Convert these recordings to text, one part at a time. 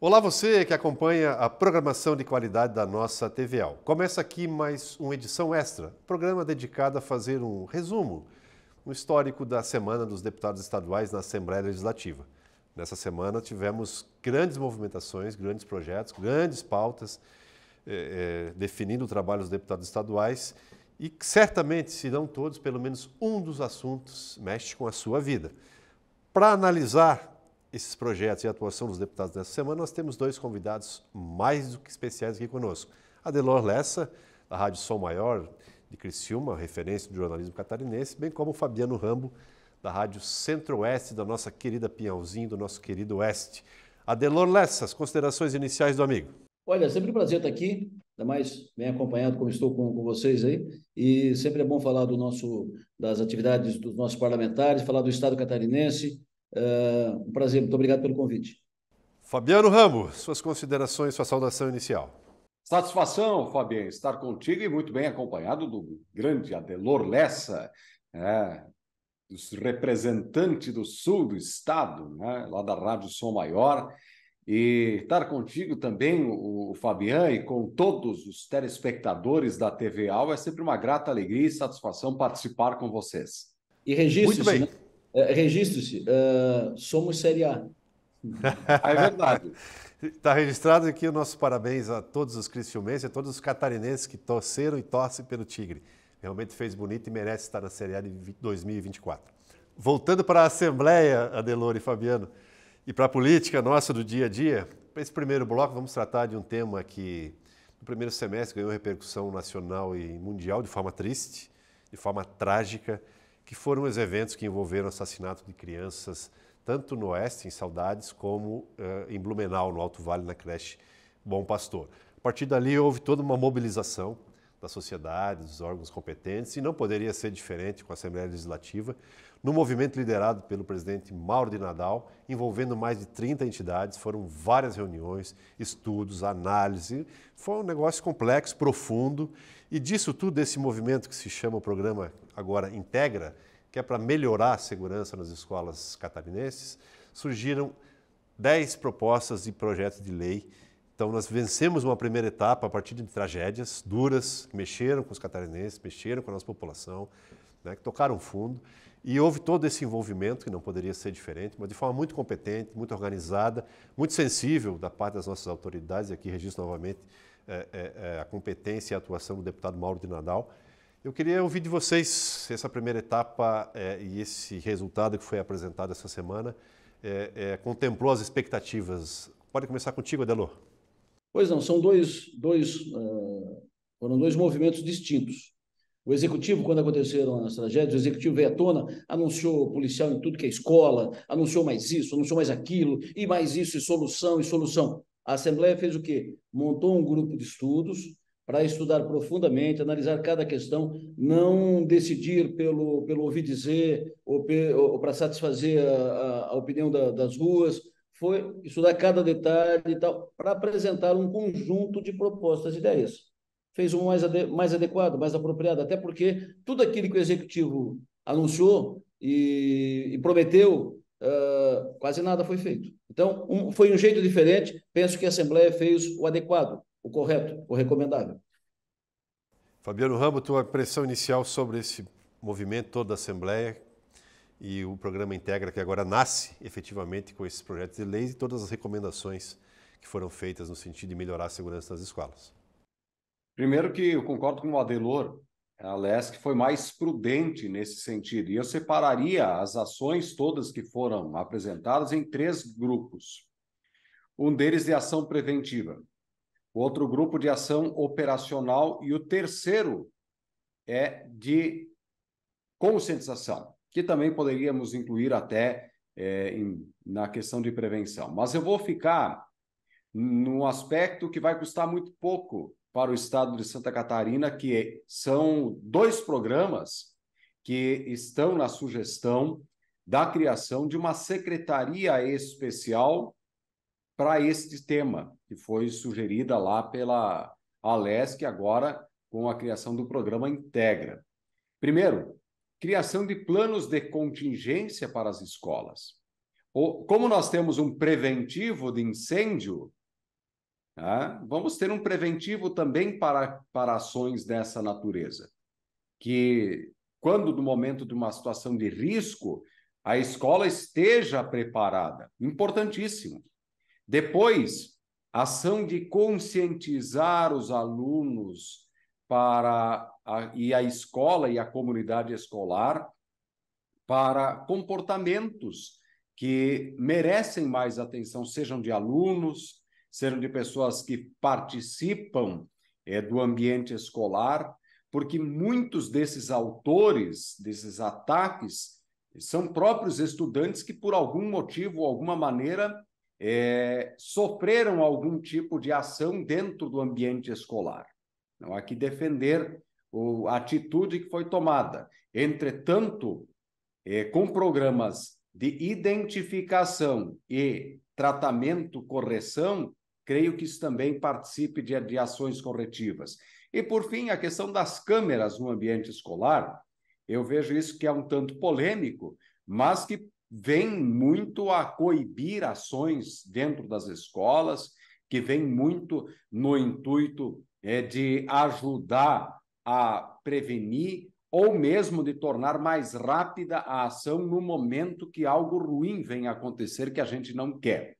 Olá você que acompanha a programação de qualidade da nossa TVL. Começa aqui mais uma edição extra, programa dedicado a fazer um resumo, um histórico da semana dos deputados estaduais na Assembleia Legislativa. Nessa semana tivemos grandes movimentações, grandes projetos, grandes pautas, eh, eh, definindo o trabalho dos deputados estaduais e certamente, se não todos, pelo menos um dos assuntos mexe com a sua vida. Para analisar esses projetos e a atuação dos deputados dessa semana, nós temos dois convidados mais do que especiais aqui conosco. Adelor Lessa, da Rádio Som Maior de Criciúma, referência do jornalismo catarinense, bem como Fabiano Rambo, da Rádio Centro-Oeste, da nossa querida Pinhãozinho, do nosso querido Oeste. Adelor Lessa, as considerações iniciais do amigo. Olha, é sempre um prazer estar aqui, ainda mais bem acompanhado como estou com, com, vocês aí, e sempre é bom falar do nosso, das atividades dos nossos parlamentares, falar do Estado catarinense, Uh, ah, um prazer, muito obrigado pelo convite. Fabiano Ramos, suas considerações, sua saudação inicial. Satisfação, Fabiano, estar contigo e muito bem acompanhado do grande Adelor Lessa, é, né, representante do sul do estado, né, lá da Rádio Som Maior. E estar contigo também, o, Fabiano, e com todos os telespectadores da TV Al, é sempre uma grata alegria e satisfação participar com vocês. E registro, Muito bem. Né? É, Registre-se, uh, somos Série A. Ah, é verdade. Está registrado aqui o nosso parabéns a todos os cristiumenses, a todos os catarinenses que torceram e torcem pelo Tigre. Realmente fez bonito e merece estar na Série A de 2024. Voltando para a Assembleia, Adelor e Fabiano, e para a política nossa do dia a dia, para esse primeiro bloco vamos tratar de um tema que no primeiro semestre ganhou repercussão nacional e mundial de forma triste, de forma trágica, que foram os eventos que envolveram assassinato de crianças, tanto no Oeste, em Saudades, como eh, em Blumenau, no Alto Vale, na creche Bom Pastor. A partir dali houve toda uma mobilização da sociedade, dos órgãos competentes, e não poderia ser diferente com a Assembleia Legislativa, no movimento liderado pelo presidente Mauro de Nadal, envolvendo mais de 30 entidades, foram várias reuniões, estudos, análise, foi um negócio complexo, profundo, e disso tudo, esse movimento que se chama o programa agora Integra, que é para melhorar a segurança nas escolas catarinenses, surgiram 10 propostas e projetos de lei. Então, nós vencemos uma primeira etapa a partir de tragédias duras, que mexeram com os catarinenses, mexeram com a nossa população, né, que tocaram fundo. E houve todo esse envolvimento, que não poderia ser diferente, mas de forma muito competente, muito organizada, muito sensível da parte das nossas autoridades, e aqui registro novamente é, é, é, a competência e a atuação do deputado Mauro de Nadal. Eu queria ouvir de vocês essa primeira etapa é, e esse resultado que foi apresentado essa semana. contemplou as expectativas. Pode começar contigo, Adelô. Pois não, são dois, dois, foram dois movimentos distintos. O executivo, quando aconteceram as tragédias, o executivo veio à tona, anunciou policial em tudo que é escola, anunciou mais isso, anunciou mais aquilo, e mais isso, e solução, e solução. A Assembleia fez o quê? Montou um grupo de estudos para estudar profundamente, analisar cada questão, não decidir pelo, pelo ouvir dizer ou, ou para satisfazer a, a, a opinião da, das ruas, foi estudar cada detalhe e tal, para apresentar um conjunto de propostas e ideias. Fez um mais, ade, mais adequado, mais apropriado, até porque tudo aquilo que o Executivo anunciou e, e prometeu uh, quase nada foi feito. Então, um, foi um jeito diferente. Penso que a Assembleia fez o adequado, o correto, o recomendável. Fabiano Ramos, tua impressão inicial sobre esse movimento todo da Assembleia e o programa Integra, que agora nasce efetivamente com esses projetos de leis e todas as recomendações que foram feitas no sentido de melhorar a segurança nas escolas. Primeiro que eu concordo com o Adelor a LESC foi mais prudente nesse sentido. E eu separaria as ações todas que foram apresentadas em três grupos. Um deles de ação preventiva, o outro grupo de ação operacional e o terceiro é de conscientização, que também poderíamos incluir até é, em, na questão de prevenção. Mas eu vou ficar num aspecto que vai custar muito pouco para o estado de Santa Catarina, que é, são dois programas que estão na sugestão da criação de uma secretaria especial para este tema, que foi sugerida lá pela Alesc, agora com a criação do programa Integra. Primeiro, criação de planos de contingência para as escolas. Como nós temos um preventivo de incêndio, ah, vamos ter um preventivo também para, para ações dessa natureza, que quando no momento de uma situação de risco, a escola esteja preparada. Importantíssimo. Depois, ação de conscientizar os alunos para a, e a escola e a comunidade escolar para comportamentos que merecem mais atenção, sejam de alunos, serão de pessoas que participam é, do ambiente escolar, porque muitos desses autores, desses ataques, são próprios estudantes que, por algum motivo, alguma maneira, é, sofreram algum tipo de ação dentro do ambiente escolar. Não há que defender a atitude que foi tomada. Entretanto, é, com programas de identificação e tratamento, correção, Creio que isso também participe de, de ações corretivas. E, por fim, a questão das câmeras no ambiente escolar. Eu vejo isso que é um tanto polêmico, mas que vem muito a coibir ações dentro das escolas, que vem muito no intuito é, de ajudar a prevenir ou mesmo de tornar mais rápida a ação no momento que algo ruim vem acontecer que a gente não quer.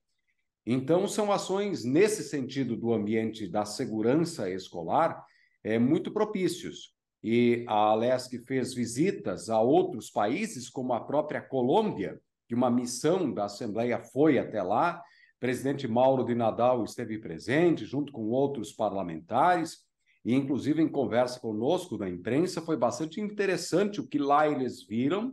Então, são ações nesse sentido do ambiente da segurança escolar é, muito propícios. E a Alesc fez visitas a outros países, como a própria Colômbia, que uma missão da Assembleia foi até lá. O presidente Mauro de Nadal esteve presente, junto com outros parlamentares, e inclusive em conversa conosco da imprensa, foi bastante interessante o que lá eles viram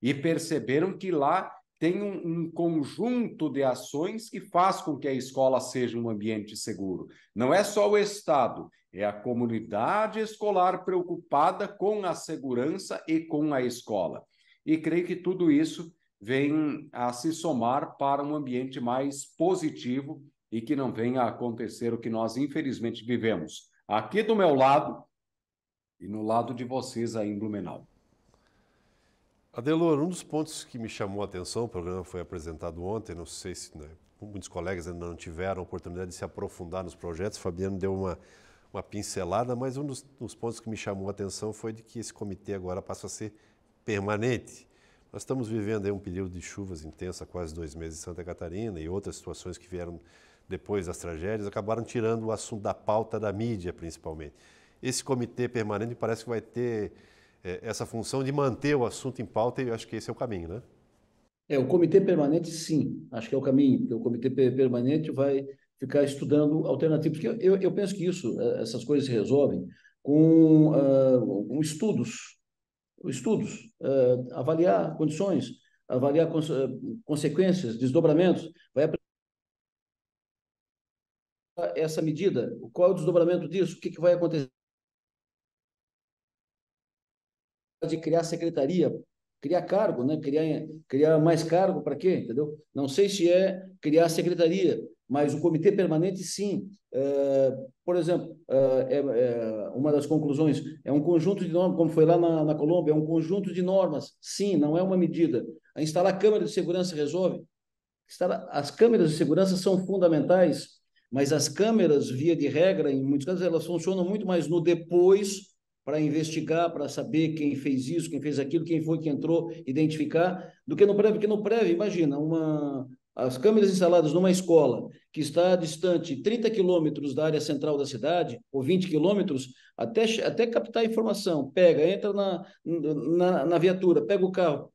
e perceberam que lá tem um, um, conjunto de ações que faz com que a escola seja um ambiente seguro. Não é só o Estado, é a comunidade escolar preocupada com a segurança e com a escola. E creio que tudo isso vem a se somar para um ambiente mais positivo e que não venha a acontecer o que nós infelizmente vivemos aqui do meu lado e no lado de vocês aí em Blumenau. Adelor, um dos pontos que me chamou a atenção, o programa foi apresentado ontem, não sei se né, muitos colegas ainda não tiveram a oportunidade de se aprofundar nos projetos, o Fabiano deu uma, uma pincelada, mas um dos, dos pontos que me chamou a atenção foi de que esse comitê agora passa a ser permanente. Nós estamos vivendo aí um período de chuvas intensa, quase dois meses em Santa Catarina, e outras situações que vieram depois das tragédias acabaram tirando o assunto da pauta da mídia, principalmente. Esse comitê permanente parece que vai ter é, essa função de manter o assunto em pauta e eu acho que esse é o caminho, né? É, o comitê permanente, sim, acho que é o caminho, porque o comitê permanente vai ficar estudando alternativas, porque eu, eu penso que isso, é, essas coisas se resolvem com, uh, com estudos, estudos, uh, avaliar condições, avaliar cons ah, consequências, desdobramentos, vai essa medida, qual é o desdobramento disso, o que, que vai acontecer de criar secretaria, criar cargo, né? Criar, criar mais cargo para quê? Entendeu? Não sei se é criar secretaria, mas o comitê permanente sim. É, por exemplo, é, é, é, uma das conclusões é um conjunto de normas, como foi lá na, na Colômbia, é um conjunto de normas. Sim, não é uma medida. A instalar câmeras de segurança resolve. as câmeras de segurança são fundamentais, mas as câmeras, via de regra, em muitos casos, elas funcionam muito mais no depois para investigar, para saber quem fez isso, quem fez aquilo, quem foi que entrou, identificar, do que no prévio, porque no prévio, imagina, uma, as câmeras instaladas numa escola que está distante 30 quilômetros da área central da cidade, ou 20 quilômetros, até, até captar informação, pega, entra na, na, na viatura, pega o carro,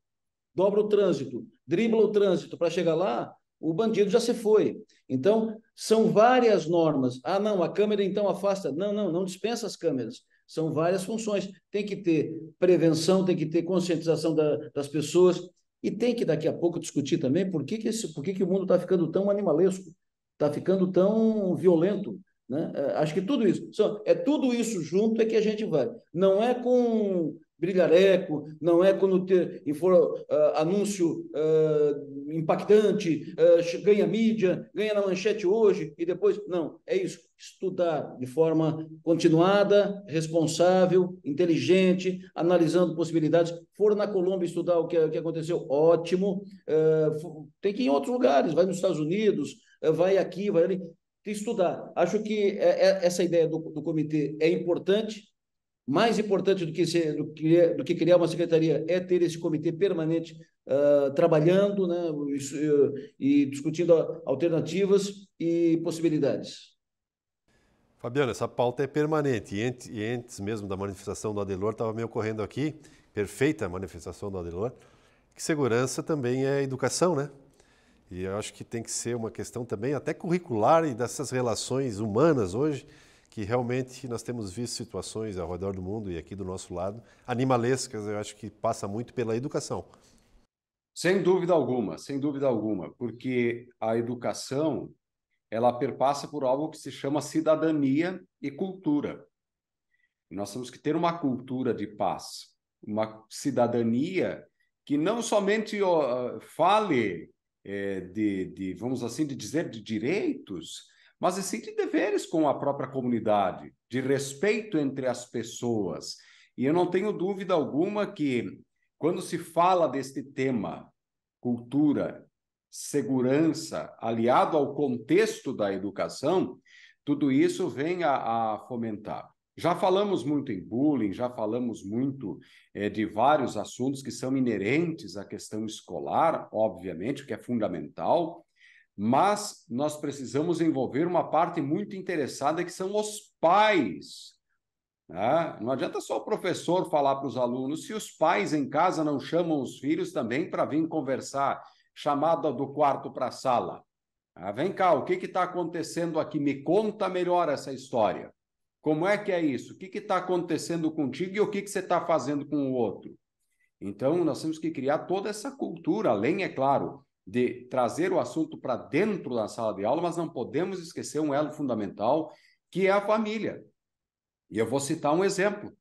dobra o trânsito, dribla o trânsito para chegar lá, o bandido já se foi. Então, são várias normas. Ah, não, a câmera então afasta. Não, não, não dispensa as câmeras são várias funções. Tem que ter prevenção, tem que ter conscientização da, das pessoas e tem que, daqui a pouco, discutir também por que, que, esse, por que, que o mundo está ficando tão animalesco, está ficando tão violento. Né? É, acho que tudo isso, é tudo isso junto é que a gente vai. Não é com brigareco, não é quando ter, for uh, anúncio uh, impactante, uh, ganha mídia, ganha na manchete hoje e depois. Não, é isso. Estudar de forma continuada, responsável, inteligente, analisando possibilidades. for na Colômbia estudar o que, o que aconteceu, ótimo. tem que ir em outros lugares, vai nos Estados Unidos, vai aqui, vai ali. Tem que estudar. Acho que é, é, essa ideia do, do comitê é importante, mais importante do que, ser, do, que, do que criar uma secretaria é ter esse comitê permanente uh, trabalhando né, e, eh, e discutindo alternativas e possibilidades. Fabiano, essa pauta é permanente e antes, mesmo da manifestação do Adelor, estava me ocorrendo aqui, perfeita a manifestação do Adelor, que segurança também é educação, né? E eu acho que tem que ser uma questão também até curricular e dessas relações humanas hoje, que realmente nós temos visto situações ao redor do mundo e aqui do nosso lado, animalescas, eu acho que passa muito pela educação. Sem dúvida alguma, sem dúvida alguma, porque a educação ela perpassa por algo que se chama cidadania e cultura. Nós temos que ter uma cultura de paz, uma cidadania que não somente fale eh, de, de, vamos assim de dizer, de direitos, mas assim é de deveres com a própria comunidade, de respeito entre as pessoas. E eu não tenho dúvida alguma que, quando se fala deste tema, cultura, segurança, aliado ao contexto da educação, tudo isso vem a, a fomentar. Já falamos muito em bullying, já falamos muito é, de vários assuntos que são inerentes à questão escolar, obviamente, o que é fundamental, mas nós precisamos envolver uma parte muito interessada que são os pais. Né? Não adianta só o professor falar para os alunos, se os pais em casa não chamam os filhos também para vir conversar, chamada do quarto para a sala. Ah, vem cá, o que está acontecendo aqui? Me conta melhor essa história. Como é que é isso? O que está acontecendo contigo e o que, que você está fazendo com o outro? Então, nós temos que criar toda essa cultura, além, é claro, de trazer o assunto para dentro da sala de aula, mas não podemos esquecer um elo fundamental, que é a família. E eu vou citar um exemplo.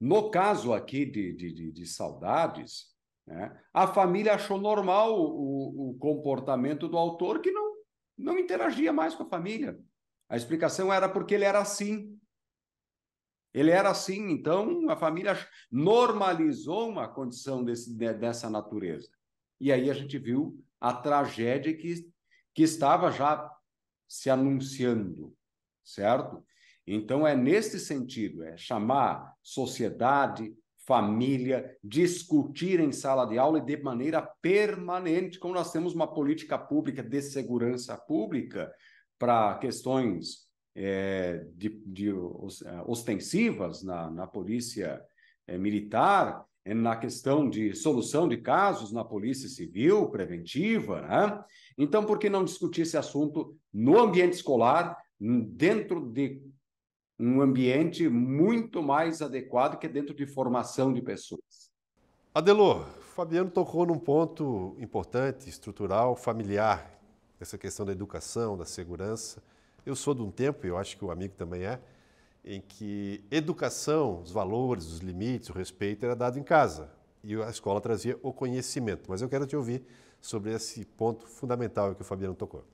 No caso aqui de, de, de saudades, né, a família achou normal o, o comportamento do autor que não, não interagia mais com a família. A explicação era porque ele era assim. Ele era assim, então a família normalizou uma condição desse, dessa natureza. E aí a gente viu a tragédia que, que estava já se anunciando, certo? Então é nesse sentido, é chamar sociedade, família, discutir em sala de aula e de maneira permanente, como nós temos uma política pública de segurança pública para questões é, de, de, é, ostensivas na, na polícia é, militar, é na questão de solução de casos na polícia civil preventiva, né? Então, por que não discutir esse assunto no ambiente escolar, dentro de um ambiente muito mais adequado que é dentro de formação de pessoas? Adelor, Fabiano tocou num ponto importante, estrutural, familiar, essa questão da educação, da segurança. Eu sou de um tempo, e eu acho que o amigo também é, em que educação, os valores, os limites, o respeito era dado em casa e a escola trazia o conhecimento. Mas eu quero te ouvir sobre esse ponto fundamental que o Fabiano tocou.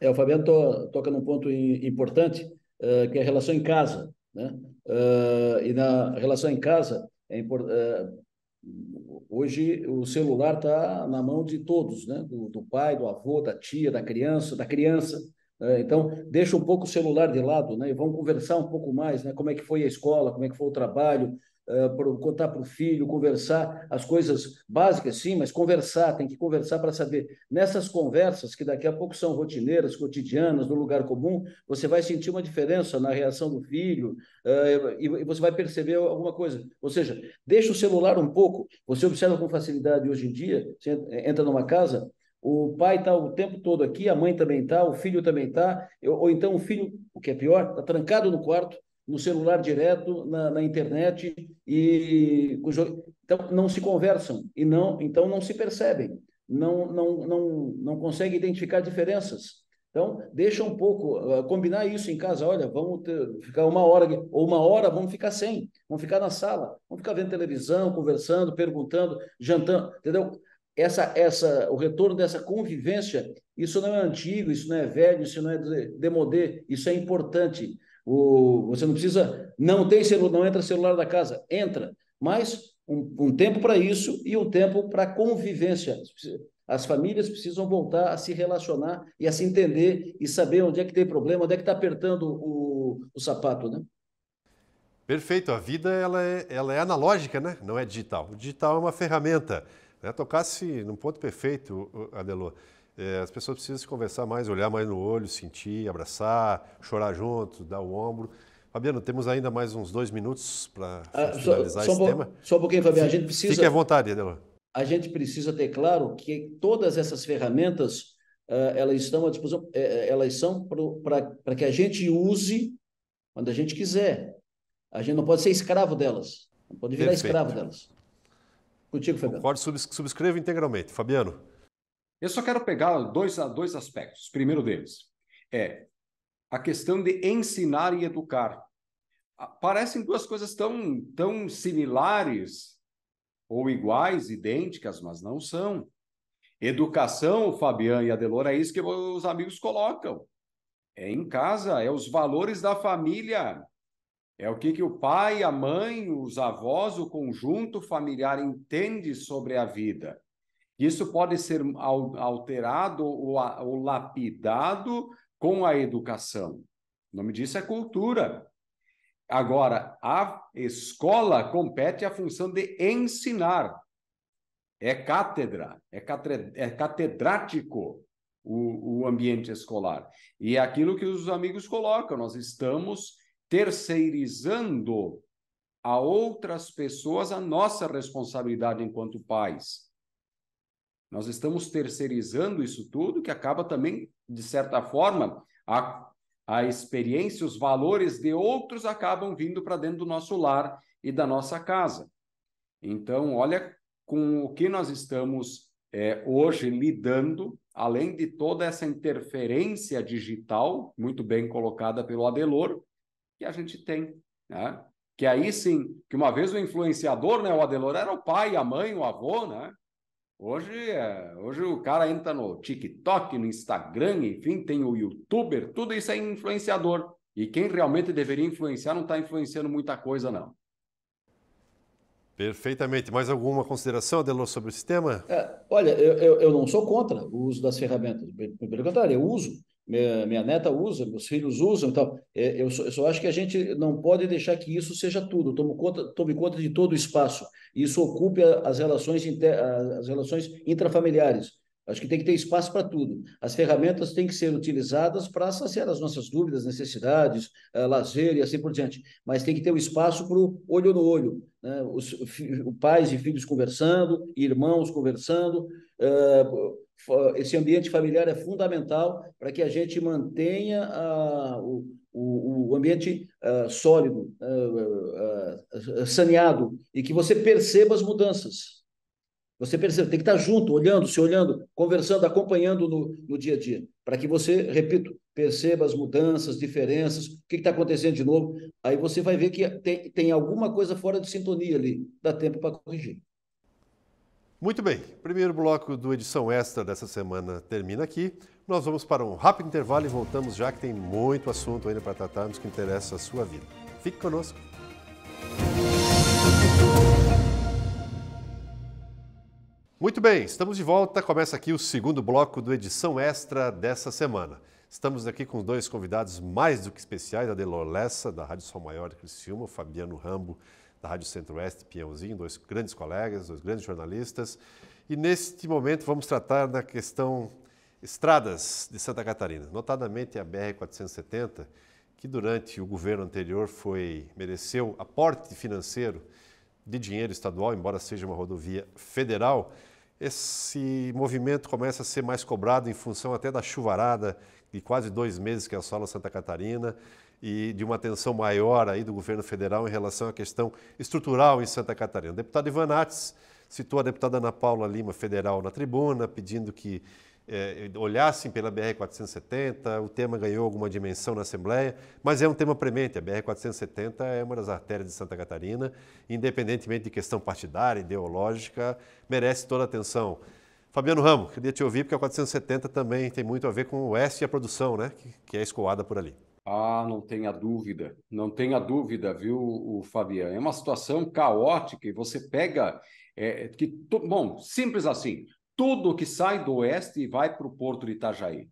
É, o Fabiano to, toca num ponto importante, uh, que é a relação em casa. Né? Uh, e na relação em casa, é uh, hoje o celular está na mão de todos, né? Do, do, pai, do avô, da tia, da criança, da criança. Né? Então, deixa um pouco o celular de lado, né? E vamos conversar um pouco mais, né? Como é que foi a escola, como é que foi o trabalho, uh, contar para o filho, conversar as coisas básicas, sim, mas conversar, tem que conversar para saber. Nessas conversas, que daqui a pouco são rotineiras, cotidianas, no lugar comum, você vai sentir uma diferença na reação do filho uh, e, e você vai perceber alguma coisa. Ou seja, deixa o celular um pouco. Você observa com facilidade hoje em dia, você entra numa casa, o pai está o tempo todo aqui, a mãe também está, o filho também está, ou então o filho, o que é pior, está trancado no quarto, no celular direto, na, na internet, e então, não se conversam, e não, então não se percebem, não, não, não, não conseguem identificar diferenças. Então, deixa um pouco, uh, combinar isso em casa. Olha, vamos ter, ficar uma hora, ou uma hora, vamos ficar sem, vamos ficar na sala, vamos ficar vendo televisão, conversando, perguntando, jantando, entendeu? essa, essa, o retorno dessa convivência, isso não é antigo, isso não é velho, isso não é demodê, isso é importante. O, você não precisa, não tem celular, não entra celular da casa, entra, mas um, um tempo para isso e um tempo para convivência. As famílias precisam voltar a se relacionar e a se entender e saber onde é que tem problema, onde é que está apertando o, o sapato, né? Perfeito, a vida ela é, ela é analógica, né? Não é digital. O digital é uma ferramenta. Né? Tocasse num ponto perfeito, Adelô. É, as pessoas precisam se conversar mais, olhar mais no olho, sentir, abraçar, chorar junto, dar o ombro. Fabiano, temos ainda mais uns dois minutos para ah, finalizar só, só esse um tema. Só um pouquinho, Fabiano. A gente precisa. Fique à vontade, Adelô. A gente precisa ter claro que todas essas ferramentas uh, elas estão à disposição, uh, elas são para que a gente use quando a gente quiser. A gente não pode ser escravo delas, não pode virar Perfeito. escravo delas. Contigo, Fabiano. Concordo, subscrevo integralmente. Fabiano. Eu só quero pegar dois, dois aspectos. O primeiro deles é a questão de ensinar e educar. Parecem duas coisas tão, tão similares ou iguais, idênticas, mas não são. Educação, Fabiano e Adelora, é isso que os amigos colocam. É em casa, é os valores da família, é o que, que o pai, a mãe, os avós, o conjunto familiar entende sobre a vida. Isso pode ser alterado ou lapidado com a educação. O nome disso é cultura. Agora, a escola compete à função de ensinar. É cátedra, é, catre, é catedrático o, o ambiente escolar. E é aquilo que os amigos colocam: nós estamos terceirizando a outras pessoas a nossa responsabilidade enquanto pais. Nós estamos terceirizando isso tudo, que acaba também, de certa forma, a, a experiência, os valores de outros acabam vindo para dentro do nosso lar e da nossa casa. Então, olha com o que nós estamos é, hoje lidando, além de toda essa interferência digital, muito bem colocada pelo Adelor, que a gente tem, né? Que aí sim, que uma vez o influenciador, né, o Adelor, era o pai, a mãe, o avô, né? Hoje, é, hoje o cara entra no TikTok, no Instagram, enfim, tem o YouTuber, tudo isso é influenciador. E quem realmente deveria influenciar não está influenciando muita coisa, não. Perfeitamente. Mais alguma consideração, Adelor, sobre o sistema? É, olha, eu, eu, eu, não sou contra o uso das ferramentas. Pelo contrário, eu uso minha, minha neta usa, meus filhos usam, então é, eu, só, eu, só, acho que a gente não pode deixar que isso seja tudo, tome conta, tome conta de todo o espaço, isso ocupe as relações, inter, as relações intrafamiliares, Acho que tem que ter espaço para tudo. As ferramentas têm que ser utilizadas para saciar as nossas dúvidas, necessidades, eh, lazer e assim por diante. Mas tem que ter o um espaço para o olho no olho. Né? Os pais e filhos conversando, irmãos conversando, eh, esse ambiente familiar é fundamental para que a gente mantenha a, ah, o, o, o, ambiente ah, sólido, ah, saneado, e que você perceba as mudanças. Você percebe, tem que estar junto, olhando, se olhando, conversando, acompanhando no, no dia a dia, para que você, repito, perceba as mudanças, diferenças, o que está acontecendo de novo. Aí você vai ver que tem, tem alguma coisa fora de sintonia ali, dá tempo para corrigir. Muito bem, o primeiro bloco do edição extra dessa semana termina aqui. Nós vamos para um rápido intervalo e voltamos já que tem muito assunto ainda para tratarmos que interessa a sua vida. Fique conosco. Muito bem, estamos de volta. Começa aqui o segundo bloco do edição extra dessa semana. Estamos aqui com dois convidados mais do que especiais, a Delor Lessa, da Rádio Sol Maior de Criciúma, Fabiano Rambo, da Rádio Centro-Oeste, Pinhãozinho, dois grandes colegas, dois grandes jornalistas. E neste momento vamos tratar da questão estradas de Santa Catarina, notadamente a BR-470, que durante o governo anterior foi mereceu aporte financeiro de dinheiro estadual, embora seja uma rodovia federal. Esse movimento começa a ser mais cobrado em função até da chuvarada de quase dois meses que assola Santa Catarina e de uma atenção maior aí do governo federal em relação à questão estrutural em Santa Catarina. O deputado Ivan Nates citou a deputada Ana Paula Lima, federal, na tribuna, pedindo que eh, olhassem pela BR-470. O tema ganhou alguma dimensão na Assembleia, mas é um tema premente. A BR-470 é uma das artérias de Santa Catarina, independentemente de questão partidária, ideológica, merece toda a atenção. Fabiano Ramo, queria te ouvir, porque a 470 também tem muito a ver com o Oeste e a produção, né, que, que é escoada por ali. Ah, não tenha dúvida, não tenha dúvida, viu, o Fabiano? É uma situação caótica e você pega. É, é que, bom, simples assim: tudo que sai do oeste vai para o porto de Itajaí.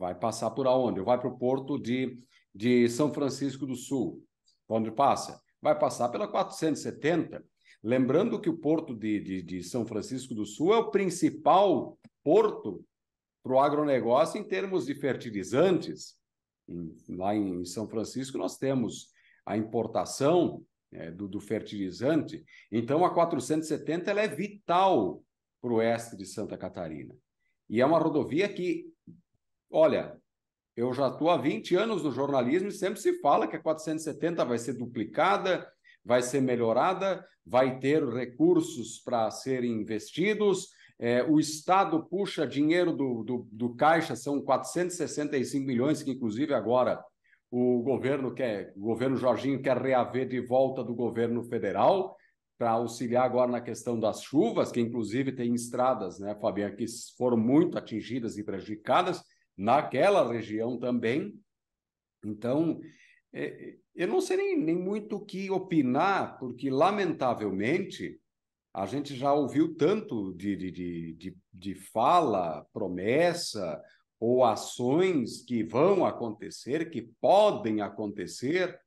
Vai passar por aonde? Vai para o porto de, de São Francisco do Sul. Onde passa? Vai passar pela 470. Lembrando que o porto de, de, de São Francisco do Sul é o principal porto para o agronegócio em termos de fertilizantes em, lá em São Francisco, nós temos a importação é, do, do, fertilizante. Então, a 470 ela é vital para o oeste de Santa Catarina. E é uma rodovia que, olha, eu já estou há 20 anos no jornalismo e sempre se fala que a 470 vai ser duplicada, vai ser melhorada, vai ter recursos para serem investidos, é, o Estado puxa dinheiro do, do, do, Caixa, são 465 milhões, que inclusive agora o governo quer, o governo Jorginho quer reaver de volta do governo federal para auxiliar agora na questão das chuvas, que inclusive tem estradas, né, Fabiana, que foram muito atingidas e prejudicadas naquela região também. Então, é, é, eu não sei nem, nem muito o que opinar, porque lamentavelmente a gente já ouviu tanto de, de, de, de, fala, promessa ou ações que vão acontecer, que podem acontecer.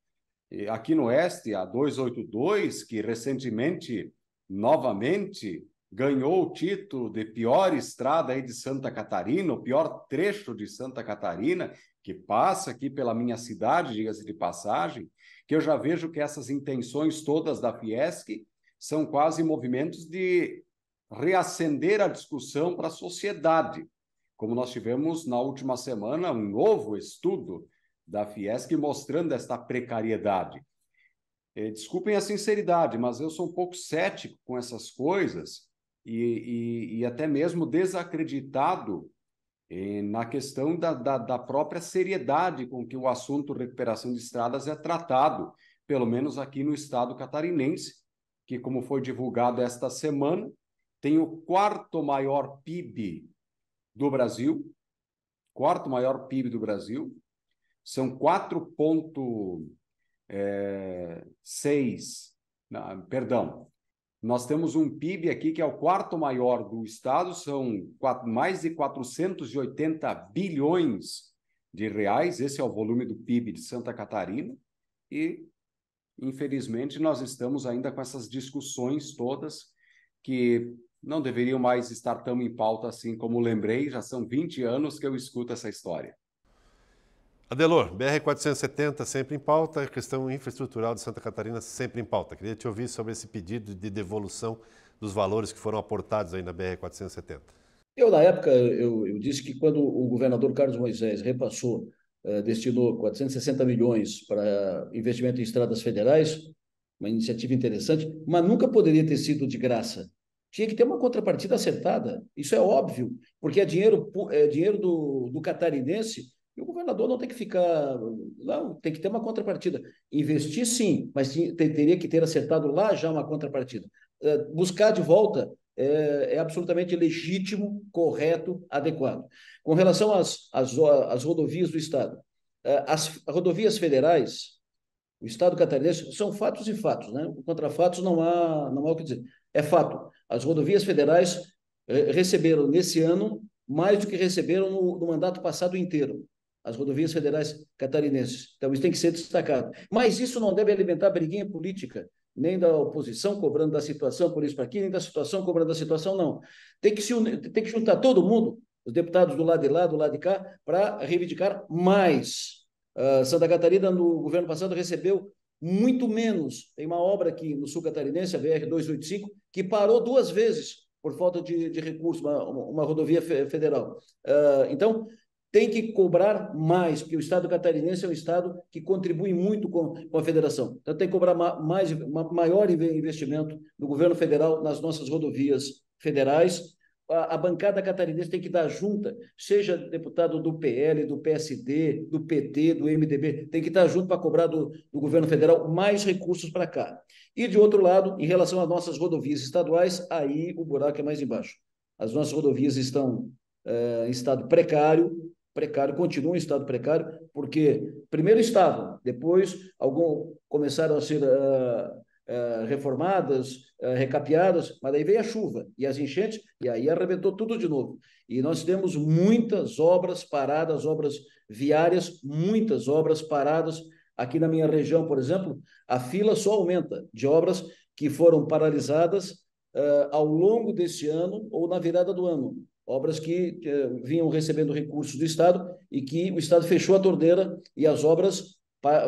Aqui no Oeste, a 282, que recentemente, novamente, ganhou o título de pior estrada aí de Santa Catarina, o pior trecho de Santa Catarina, que passa aqui pela minha cidade, diga-se de passagem, que eu já vejo que essas intenções todas da Fiesc são quase movimentos de reacender a discussão para a sociedade. Como nós tivemos na última semana um novo estudo da Fiesc mostrando esta precariedade. Eh, desculpem a sinceridade, mas eu sou um pouco cético com essas coisas e, e, e até mesmo desacreditado eh, na questão da, da, da, própria seriedade com que o assunto recuperação de estradas é tratado, pelo menos aqui no estado catarinense, que, como foi divulgado esta semana, tem o quarto maior PIB do Brasil. Quarto maior PIB do Brasil. São 4,6. É, eh, perdão. Nós temos um PIB aqui que é o quarto maior do Estado, são quatro, mais de 480 bilhões de reais. Esse é o volume do PIB de Santa Catarina. E Infelizmente, nós estamos ainda com essas discussões todas que não deveriam mais estar tão em pauta assim como lembrei, já são 20 anos que eu escuto essa história. Adelor, BR-470 sempre em pauta, a questão infraestrutural de Santa Catarina sempre em pauta. Queria te ouvir sobre esse pedido de devolução dos valores que foram aportados aí na BR-470. Eu, na época, eu, eu, disse que quando o governador Carlos Moisés repassou eh, destinou 460 milhões para investimento em estradas federais, uma iniciativa interessante, mas nunca poderia ter sido de graça. Tinha que ter uma contrapartida acertada. Isso é óbvio, porque é dinheiro, é dinheiro do, do catarinense e o governador não tem que ficar. Não, tem que ter uma contrapartida. Investir, sim, mas teria que ter acertado lá já uma contrapartida. Eh, buscar de volta é, é absolutamente legítimo, correto, adequado. Com relação às, às, às rodovias do Estado, é, as rodovias federais, o Estado catarinense, são fatos e fatos, né? Contra fatos não há, não há o que dizer. É fato. As rodovias federais é, receberam nesse ano mais do que receberam no, no mandato passado inteiro as rodovias federais catarinenses. Então, isso tem que ser destacado. Mas isso não deve alimentar briguinha política nem da oposição cobrando da situação por isso para aqui, nem da situação cobrando da situação, não. Tem que, se unir, tem que juntar todo mundo, os deputados do lado de lá, do lado de cá, para reivindicar mais. Uh, Santa Catarina, no governo passado, recebeu muito menos. Tem uma obra aqui no sul catarinense, a BR-285, que parou duas vezes por falta de, de recursos, uma, uma rodovia federal. Uh, então, tem que cobrar mais, porque o Estado catarinense é um Estado que contribui muito com, com a federação. Então, tem que cobrar ma mais, ma maior investimento do governo federal nas nossas rodovias federais. A, a, bancada catarinense tem que dar junta, seja deputado do PL, do PSD, do PT, do MDB, tem que estar junto para cobrar do, do governo federal mais recursos para cá. E, de outro lado, em relação às nossas rodovias estaduais, aí o buraco é mais embaixo. As nossas rodovias estão é, em estado precário, precário, continuam em estado precário, porque primeiro estavam, depois algum, começaram a ser uh, Uh, reformadas, uh, recapeadas, mas aí veio a chuva e as enchentes, e aí arrebentou tudo de novo. E nós temos muitas obras paradas, obras viárias, muitas obras paradas. Aqui na minha região, por exemplo, a fila só aumenta de obras que foram paralisadas uh, ao longo desse ano ou na virada do ano obras que eh, vinham recebendo recursos do Estado e que o Estado fechou a torneira e as obras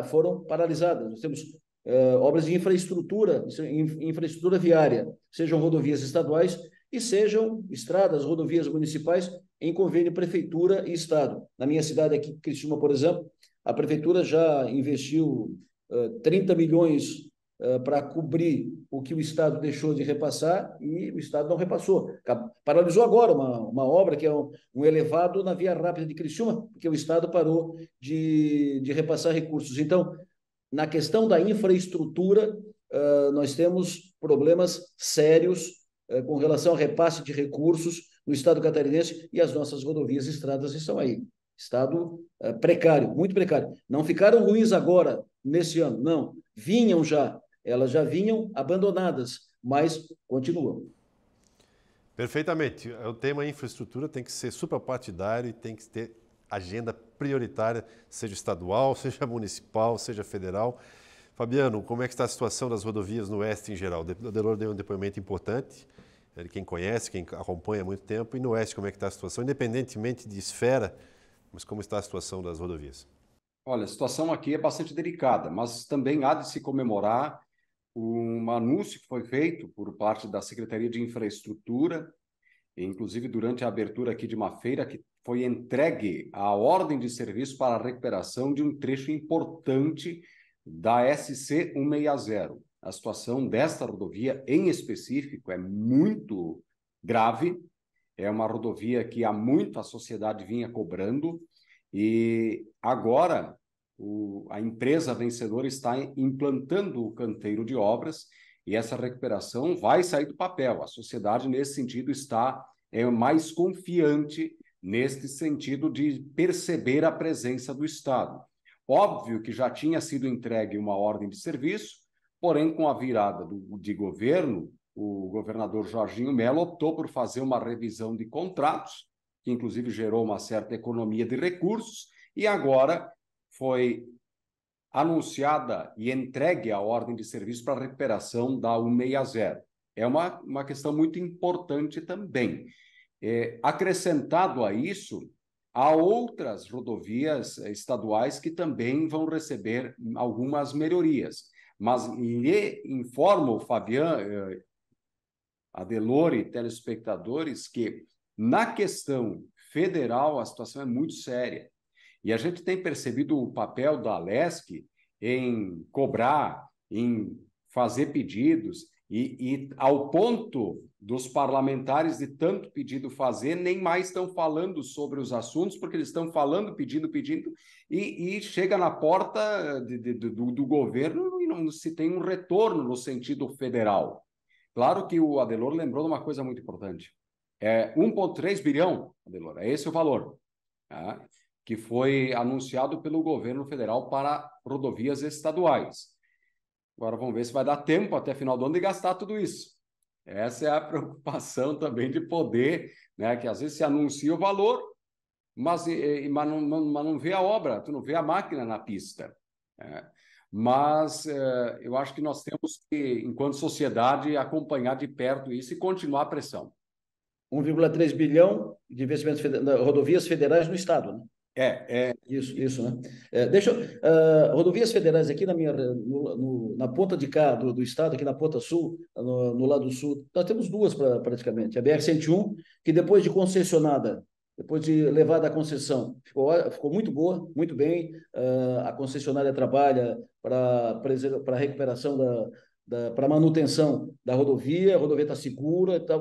foram paralisadas. Nós temos eh, obras de infraestrutura, é, infraestrutura viária, sejam rodovias estaduais e sejam estradas, rodovias municipais em convênio prefeitura e Estado. Na minha cidade aqui, Cristina, por exemplo, a prefeitura já investiu 30 eh, milhões para cobrir o que o Estado deixou de repassar e o Estado não repassou. Paralisou agora uma, uma obra que é um, um, elevado na Via Rápida de Criciúma, porque o Estado parou de, de repassar recursos. Então, na questão da infraestrutura, uh, nós temos problemas sérios uh, com relação ao repasse de recursos no Estado catarinense e as nossas rodovias e estradas estão aí. Estado uh, precário, muito precário. Não ficaram ruins agora, nesse ano, não. Vinham já elas já vinham abandonadas, mas continuam. Perfeitamente. O tema infraestrutura tem que ser superpartidário e tem que ter agenda prioritária, seja estadual, seja municipal, seja federal. Fabiano, como é que está a situação das rodovias no Oeste em geral? O Delor deu um depoimento importante, ele quem conhece, quem acompanha há muito tempo, e no Oeste como é que está a situação, independentemente de esfera, mas como está a situação das rodovias? Olha, a situação aqui é bastante delicada, mas também há de se comemorar um anúncio que foi feito por parte da Secretaria de Infraestrutura, inclusive durante a abertura aqui de uma feira, que foi entregue a ordem de serviço para a recuperação de um trecho importante da SC 160. A situação desta rodovia em específico é muito grave. É uma rodovia que há muito a sociedade vinha cobrando e agora o, a empresa vencedora está implantando o canteiro de obras e essa recuperação vai sair do papel. A sociedade, nesse sentido, está é, mais confiante neste sentido de perceber a presença do Estado. Óbvio que já tinha sido entregue uma ordem de serviço, porém, com a virada do, de governo, o governador Jorginho Melo optou por fazer uma revisão de contratos, que inclusive gerou uma certa economia de recursos, e agora foi anunciada e entregue a ordem de serviço para recuperação da 160. É uma, uma questão muito importante também. É, acrescentado a isso, há outras rodovias eh, estaduais que também vão receber algumas melhorias. Mas lhe informo, Fabiano, eh, Adelore telespectadores, que na questão federal a situação é muito séria. E a gente tem percebido o papel da LESC em cobrar, em fazer pedidos, e, e ao ponto dos parlamentares de tanto pedido fazer, nem mais estão falando sobre os assuntos, porque eles estão falando, pedindo, pedindo, e, e chega na porta de, de, do, do, governo e não se tem um retorno no sentido federal. Claro que o Adelor lembrou de uma coisa muito importante. É 1,3 bilhão, Adelor, é esse o valor. Tá? que foi anunciado pelo governo federal para rodovias estaduais. Agora vamos ver se vai dar tempo até final do ano de gastar tudo isso. Essa é a preocupação também de poder, né? Que às vezes se anuncia o valor, mas, mas, não, mas não vê a obra, tu não vê a máquina na pista. Né? Mas eh, eu acho que nós temos que, enquanto sociedade, acompanhar de perto isso e continuar a pressão. 1,3 bilhão de investimentos rodovias federais no Estado, né? É, é isso, isso, né? É, deixa uh, rodovias federais aqui na minha no, no, na ponta de cá do, do, estado, aqui na ponta sul, no, no lado sul, nós temos duas pra, praticamente. A BR 101 que depois de concessionada, depois de levada à concessão, ficou, ficou muito boa, muito bem. Uh, a concessionária trabalha para para recuperação da, da para manutenção da rodovia, a rodovia está segura, tá,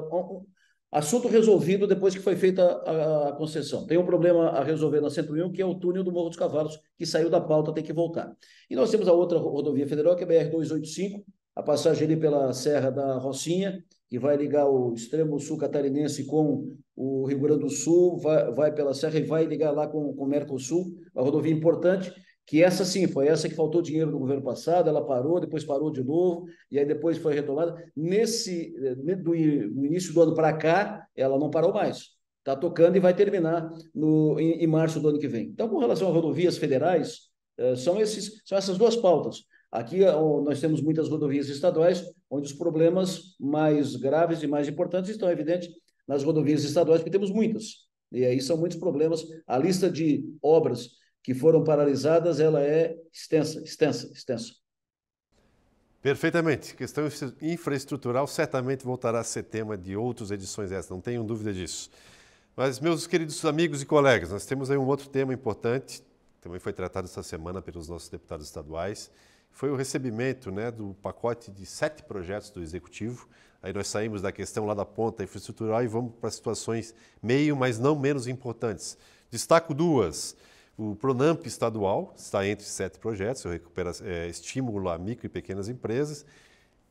Assunto resolvido depois que foi feita a, a, concessão. Tem um problema a resolver na 101, que é o túnel do Morro dos Cavalos, que saiu da pauta, tem que voltar. E nós temos a outra rodovia federal, que é a BR-285, a passagem ali pela Serra da Rocinha, que vai ligar o extremo sul catarinense com o Rio Grande do Sul, vai, vai pela Serra e vai ligar lá com, com o Mercosul, uma rodovia importante, que essa sim, foi essa que faltou dinheiro no governo passado, ela parou, depois parou de novo, e aí depois foi retomada. Nesse, né, do início do ano para cá, ela não parou mais. Está tocando e vai terminar no, em, em, março do ano que vem. Então, com relação a rodovias federais, eh, são, esses, são essas duas pautas. Aqui é nós temos muitas rodovias estaduais, onde os problemas mais graves e mais importantes estão, é evidentes nas rodovias estaduais, porque temos muitas. E aí são muitos problemas. A lista de obras que foram paralisadas, ela é extensa, extensa, extensa. Perfeitamente. Questão infraestrutural certamente voltará a ser tema de outras edições essa, não tenho dúvida disso. Mas, meus queridos amigos e colegas, nós temos aí um outro tema importante, também foi tratado esta semana pelos nossos deputados estaduais, foi o recebimento né, do pacote de sete projetos do Executivo. Aí nós saímos da questão lá da ponta infraestrutural e vamos para situações meio, mas não menos importantes. Destaco duas. O Pronamp estadual está entre sete projetos, recupera, é, estímulo a micro e pequenas empresas.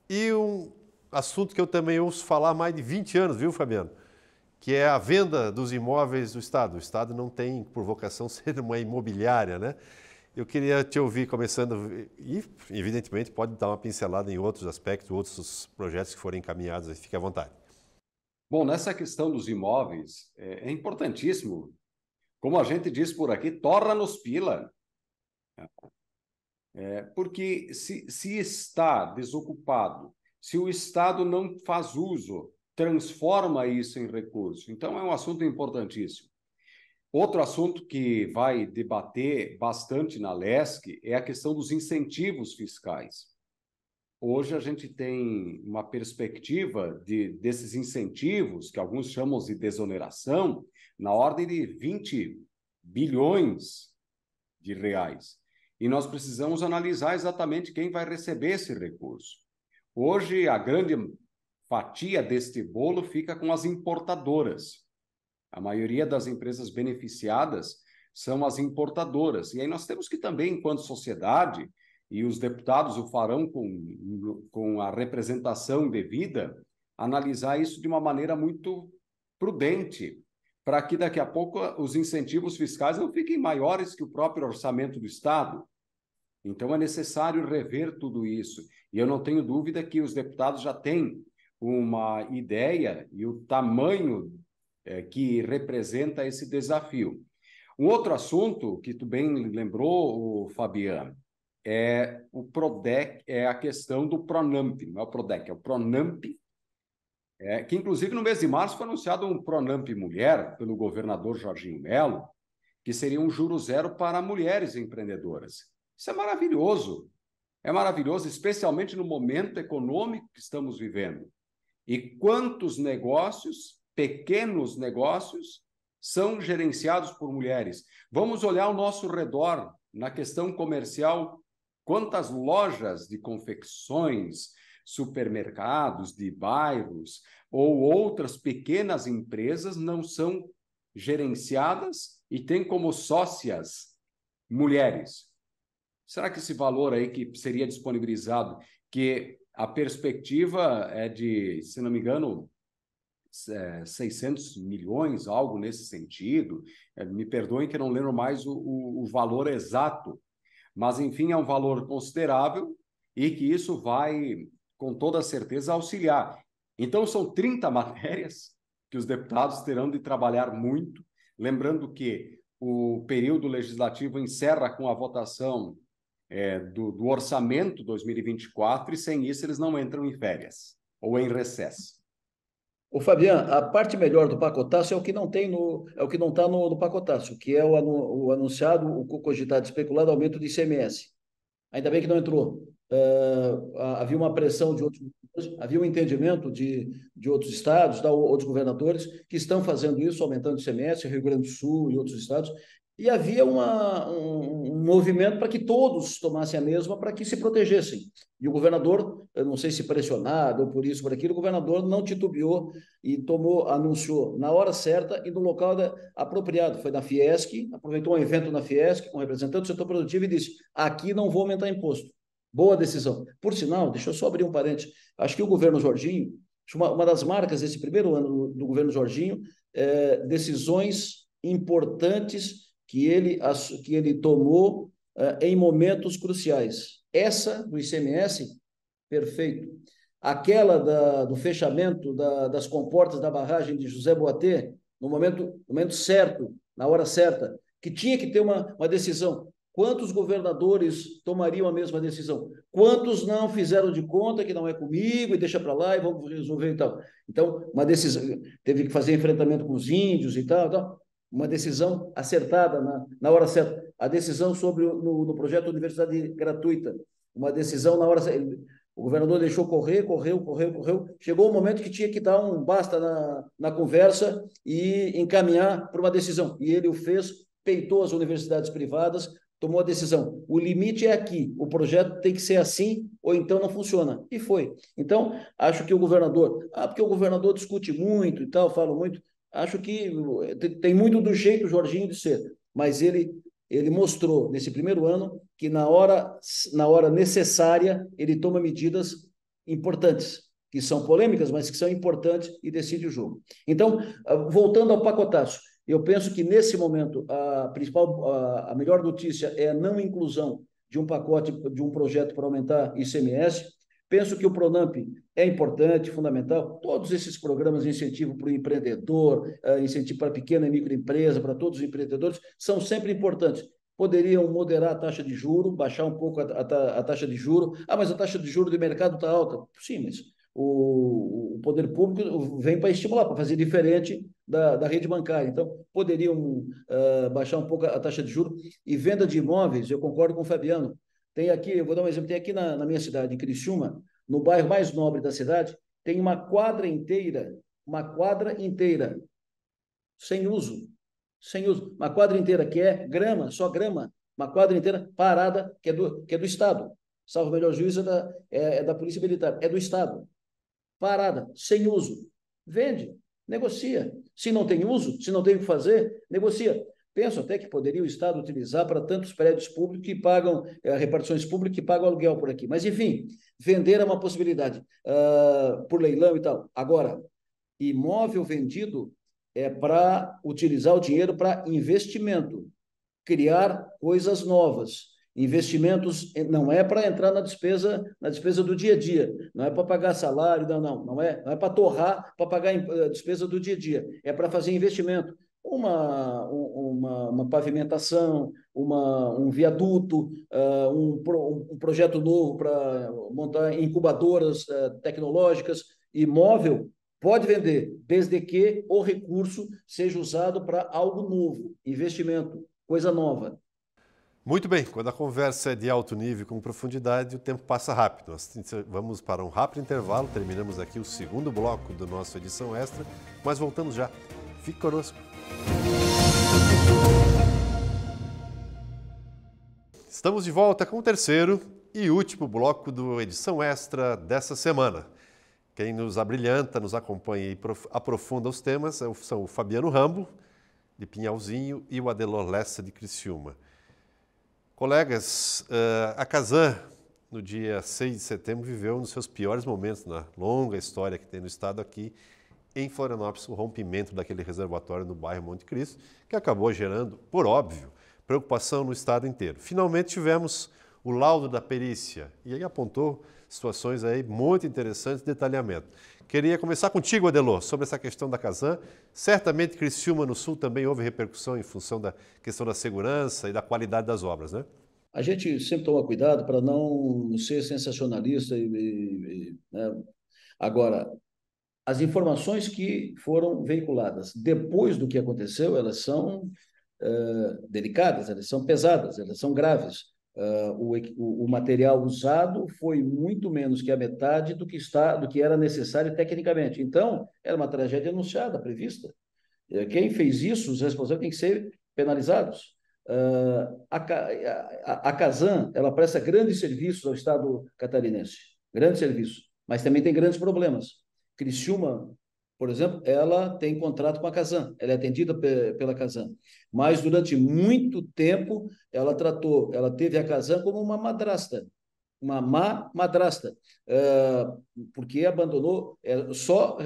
E um assunto que eu também ouço falar há mais de 20 anos, viu, Fabiano? Que é a venda dos imóveis do Estado. O Estado não tem por vocação ser uma imobiliária, né? Eu queria te ouvir começando, e evidentemente pode dar uma pincelada em outros aspectos, outros projetos que forem encaminhados, fique à vontade. Bom, nessa questão dos imóveis, é, é importantíssimo como a gente diz por aqui, torna-nos pila. É, porque se, se está desocupado, se o Estado não faz uso, transforma isso em recurso. Então, é um assunto importantíssimo. Outro assunto que vai debater bastante na LESC é a questão dos incentivos fiscais. Hoje a gente tem uma perspectiva de, desses incentivos, que alguns chamam de desoneração, na ordem de 20 bilhões de reais. E nós precisamos analisar exatamente quem vai receber esse recurso. Hoje, a grande fatia deste bolo fica com as importadoras. A maioria das empresas beneficiadas são as importadoras. E aí nós temos que também, enquanto sociedade, e os deputados o farão com, com a representação devida, analisar isso de uma maneira muito prudente, para que daqui a pouco os incentivos fiscais não fiquem maiores que o próprio orçamento do Estado. Então é necessário rever tudo isso. E eu não tenho dúvida que os deputados já têm uma ideia e o tamanho é, que representa esse desafio. Um outro assunto que tu bem lembrou, Fabiano, é o PRODEC, é a questão do PRONAMP, não é o PRODEC, é o PRONAMP é, que inclusive no mês de março foi anunciado um Pronamp Mulher pelo governador Jorginho Melo, que seria um juro zero para mulheres empreendedoras. Isso é maravilhoso. É maravilhoso, especialmente no momento econômico que estamos vivendo. E quantos negócios, pequenos negócios, são gerenciados por mulheres? Vamos olhar ao nosso redor na questão comercial. Quantas lojas de confecções, supermercados, de bairros ou outras pequenas empresas não são gerenciadas e têm como sócias mulheres. Será que esse valor aí que seria disponibilizado, que a perspectiva é de, se não me engano, 600 é, milhões, algo nesse sentido. É, me perdoem que não lembro mais o, o, o, valor exato, mas enfim, é um valor considerável e que isso vai com toda certeza, auxiliar. Então, são 30 matérias que os deputados terão de trabalhar muito, lembrando que o período legislativo encerra com a votação é, do, do orçamento 2024 e, sem isso, eles não entram em férias ou em recesso. O Fabiano, a parte melhor do pacotaço é o que não tem no, é o que não está no, no pacotaço, que é o, anu, o anunciado, o cogitado especulado aumento de ICMS. Ainda bem que não entrou. Uh, havia uma pressão de outros havia um entendimento de, de outros estados, da, outros governadores, que estão fazendo isso, aumentando o semestre, Rio Grande do Sul e outros estados, e havia uma, um, um movimento para que todos tomassem a mesma, para que se protegessem. E o governador, eu não sei se pressionado ou por isso, por aquilo, o governador não titubeou e tomou, anunciou na hora certa e no local da, apropriado. Foi na Fiesc, aproveitou um evento na Fiesc com um representante do setor produtivo e disse: aqui não vou aumentar imposto. Boa decisão. Por sinal, deixa eu só abrir um parênteses. Acho que o governo Jorginho, uma, uma das marcas desse primeiro ano do, do governo Jorginho, é, decisões importantes que ele, que ele tomou uh, em momentos cruciais. Essa do ICMS, perfeito. Aquela da, do fechamento da, das comportas da barragem de José Boatê, no momento, no momento certo, na hora certa, que tinha que ter uma, uma decisão. Quantos governadores tomariam a mesma decisão? Quantos não fizeram de conta que não é comigo e deixa para lá e vamos resolver e tal? Então, uma decisão. Teve que fazer enfrentamento com os índios e tal, tal uma decisão acertada na, na hora certa, a decisão sobre o, no, no projeto Universidade Gratuita, uma decisão na hora certa. O governador deixou correr, correu, correu, correu. Chegou o um momento que tinha que dar um basta na, na conversa e encaminhar para uma decisão. E ele o fez, peitou as universidades privadas, tomou a decisão. O limite é aqui, o projeto tem que ser assim, ou então não funciona. E foi. Então, acho que o governador. Ah, porque o governador discute muito e tal, fala muito acho que tem muito do jeito Jorginho de ser, mas ele ele mostrou nesse primeiro ano que na hora na hora necessária ele toma medidas importantes que são polêmicas, mas que são importantes e decide o jogo. Então, ah, voltando ao pacotaço, eu penso que nesse momento a principal a melhor notícia é a não inclusão de um pacote de um projeto para aumentar ICMS. Penso que o Pronamp é importante, fundamental. Todos esses programas de incentivo para o empreendedor, eh, incentivo para a pequena e microempresa, para todos os empreendedores, são sempre importantes. Poderiam moderar a taxa de juro, baixar um pouco a, a, a taxa de juro. Ah, mas a taxa de juro do mercado está alta. Sim, mas o, o, poder público vem para estimular, para fazer diferente da, da rede bancária. Então, poderiam uh, baixar um pouco a, a taxa de juros. E venda de imóveis, eu concordo com o Fabiano, tem aqui, eu vou dar um exemplo, tem aqui na, na minha cidade, em Criciúma, no bairro mais nobre da cidade, tem uma quadra inteira, uma quadra inteira, sem uso, sem uso, uma quadra inteira que é grama, só grama, uma quadra inteira parada, que é do, que é do Estado. Salvo o melhor juízo é da, é, é da Polícia Militar, é do Estado. Parada, sem uso. Vende, negocia. Se não tem uso, se não tem o que fazer, negocia. Penso até que poderia o Estado utilizar para tantos prédios públicos que pagam, é, repartições públicas que pagam aluguel por aqui. Mas, enfim, vender é uma possibilidade uh, por leilão e tal. Agora, imóvel vendido é para utilizar o dinheiro para investimento, criar coisas novas. Investimentos eh, não é para entrar na despesa, na despesa do dia a dia, não é para pagar salário, não, não, não é, não é para torrar, para pagar a eh, despesa do dia a dia, é para fazer investimento, uma, uma, uma pavimentação, uma, um viaduto, uh, um, pro, um, projeto novo para montar incubadoras uh, tecnológicas, imóvel, pode vender, desde que o recurso seja usado para algo novo, investimento, coisa nova. Muito bem, quando a conversa é de alto nível com profundidade, o tempo passa rápido. Nós assim, vamos para um rápido intervalo, terminamos aqui o segundo bloco do nosso edição extra, mas voltamos já Fique conosco. Estamos de volta com o terceiro e último bloco do Edição Extra dessa semana. Quem nos abrilhanta, nos acompanha e aprofunda os temas é são o Fabiano Rambo, de Pinhalzinho, e o Adelor Lessa, de Criciúma. Colegas, eh, a Kazan, no dia 6 de setembro, viveu um dos seus piores momentos na longa história que tem no Estado aqui, em Florianópolis o rompimento daquele reservatório no bairro Monte Cristo, que acabou gerando, por óbvio, preocupação no estado inteiro. Finalmente tivemos o laudo da perícia e aí apontou situações aí muito interessantes, detalhamento. Queria começar contigo, Adelô, sobre essa questão da Casan. Certamente Criciúma no Sul também houve repercussão em função da questão da segurança e da qualidade das obras, né? A gente sempre toma cuidado para não ser sensacionalista e, e, e né? agora as informações que foram veiculadas depois do que aconteceu, elas são uh, delicadas, elas são pesadas, elas são graves. Uh, o, o, material usado foi muito menos que a metade do que está, do que era necessário tecnicamente. Então, era uma tragédia anunciada, prevista. Eh, quem fez isso, os responsáveis têm que ser penalizados. Uh, a, a, a Casan ela presta grandes serviços ao Estado catarinense, grandes serviços, mas também tem grandes problemas. Criciúma, por exemplo, ela tem contrato com a Casan, ela é atendida pela Casan. Mas durante muito tempo ela tratou, ela teve a Casan como uma madrasta, uma má madrasta, eh, porque abandonou, eh, só,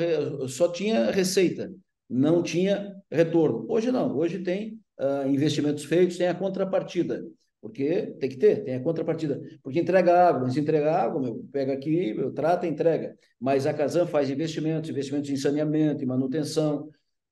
só tinha receita, não tinha retorno. Hoje não, hoje tem ah, investimentos feitos, tem a contrapartida. Porque tem que ter, tem a contrapartida. Porque entrega água, mas entrega água, meu, pega aqui, meu, trata, entrega. Mas a Casan faz investimentos, investimentos em saneamento, em manutenção.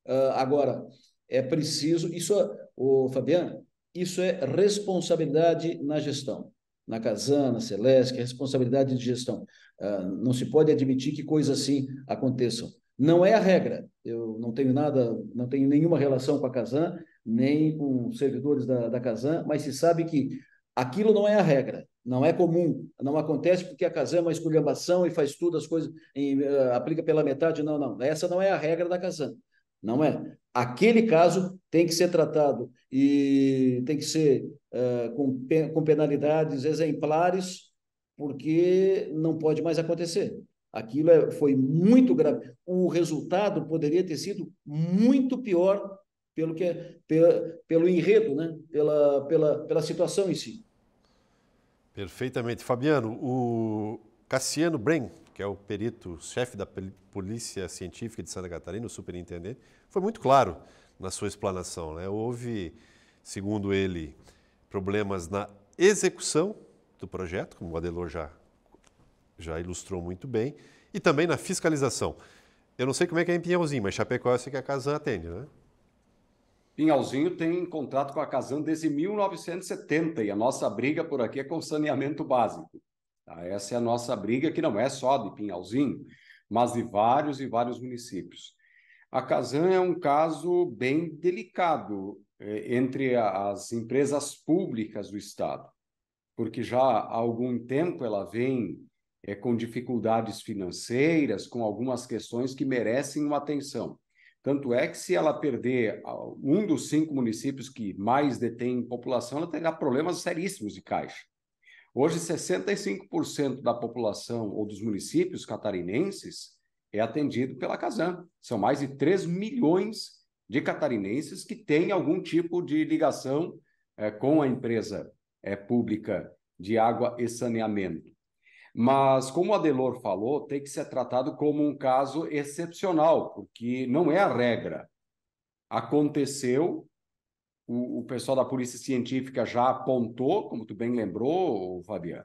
Uh, agora, é preciso, isso, o é, Fabiano, isso é responsabilidade na gestão. Na Casan, na Celesc, é responsabilidade de gestão. Uh, não se pode admitir que coisas assim aconteçam. Não é a regra. Eu não tenho nada, não tenho nenhuma relação com a Casan, nem com servidores da, da Casan, mas se sabe que aquilo não é a regra, não é comum, não acontece porque a Casan é uma esculhambação e faz tudo as coisas, uh, aplica pela metade, não, não, essa não é a regra da Casan, não é. Aquele caso tem que ser tratado e tem que ser uh, com, pe com penalidades exemplares, porque não pode mais acontecer. Aquilo é, foi muito grave. O resultado poderia ter sido muito pior pelo que é, pelo, pelo enredo, né? pela, pela, pela situação em si. Perfeitamente. Fabiano, o Cassiano Bren, que é o perito chefe da Polícia Científica de Santa Catarina, o superintendente, foi muito claro na sua explanação. Né? Houve, segundo ele, problemas na execução do projeto, como o Adelor já, já ilustrou muito bem, e também na fiscalização. Eu não sei como é que é em Pinhãozinho, mas Chapecó eu sei que a Casan atende, né? Pinhalzinho tem contrato com a Casan desde 1970 e a nossa briga por aqui é com saneamento básico. Tá? Essa é a nossa briga, que não é só de Pinhalzinho, mas de vários e vários municípios. A Casan é um caso bem delicado é, entre as empresas públicas do Estado, porque já há algum tempo ela vem é, com dificuldades financeiras, com algumas questões que merecem uma atenção. Tanto é que se ela perder ah, um dos cinco municípios que mais detém população, ela terá problemas seríssimos de caixa. Hoje, 65% da população ou dos municípios catarinenses é atendido pela Casam. São mais de 3 milhões de catarinenses que têm algum tipo de ligação é, com a empresa é, pública de água e saneamento. Mas, como a Delor falou, tem que ser tratado como um caso excepcional, porque não é a regra. Aconteceu, o, o pessoal da Polícia Científica já apontou, como tu bem lembrou, Fabiano,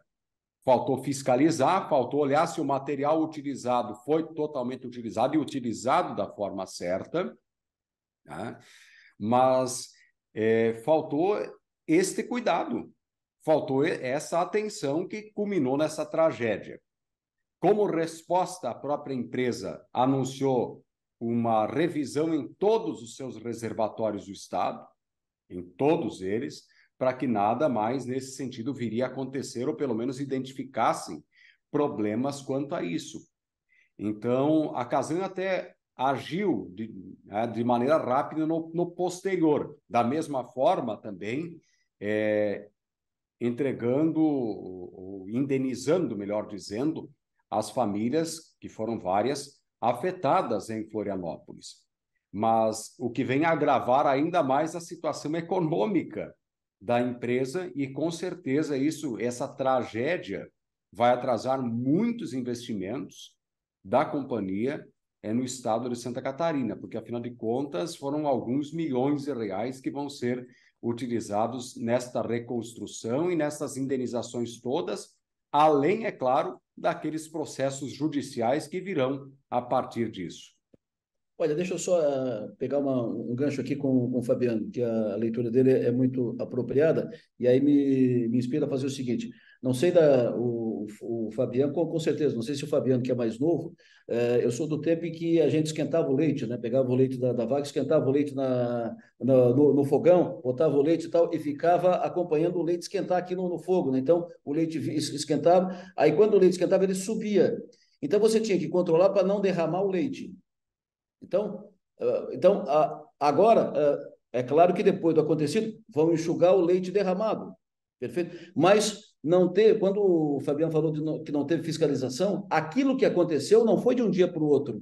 faltou fiscalizar, faltou olhar se o material utilizado foi totalmente utilizado e utilizado da forma certa, né? mas é, faltou este cuidado Faltou essa atenção que culminou nessa tragédia. Como resposta, a própria empresa anunciou uma revisão em todos os seus reservatórios do Estado, em todos eles, para que nada mais nesse sentido viria a acontecer, ou pelo menos identificassem problemas quanto a isso. Então, a Casan até agiu de, né, de maneira rápida no, no, posterior. Da mesma forma, também, é, entregando, indenizando, melhor dizendo, as famílias, que foram várias, afetadas em Florianópolis. Mas o que vem agravar ainda mais a situação econômica da empresa e com certeza isso, essa tragédia vai atrasar muitos investimentos da companhia é no estado de Santa Catarina, porque afinal de contas foram alguns milhões de reais que vão ser utilizados nesta reconstrução e nessas indenizações todas, além, é claro, daqueles processos judiciais que virão a partir disso. Olha, deixa eu só eh, pegar uma, um gancho aqui com, com o Fabiano, que a leitura dele é muito apropriada, e aí me, me inspira a fazer o seguinte. Não sei da, o, o Fabiano, com, com, certeza, não sei se o Fabiano, que é mais novo, é, eu sou do tempo em que a gente esquentava o leite, né? Pegava o leite da, da vaca, esquentava o leite na, na no, no, fogão, botava o leite e tal, e ficava acompanhando o leite esquentar aqui no, no fogo, né? Então, o leite esquentava, aí quando o leite esquentava, ele subia. Então, você tinha que controlar para não derramar o leite. Então, ah, então agora, ah, é claro que depois do acontecido, vão enxugar o leite derramado, perfeito? Mas não ter, quando o Fabiano falou não, que não teve fiscalização, aquilo que aconteceu não foi de um dia para o outro.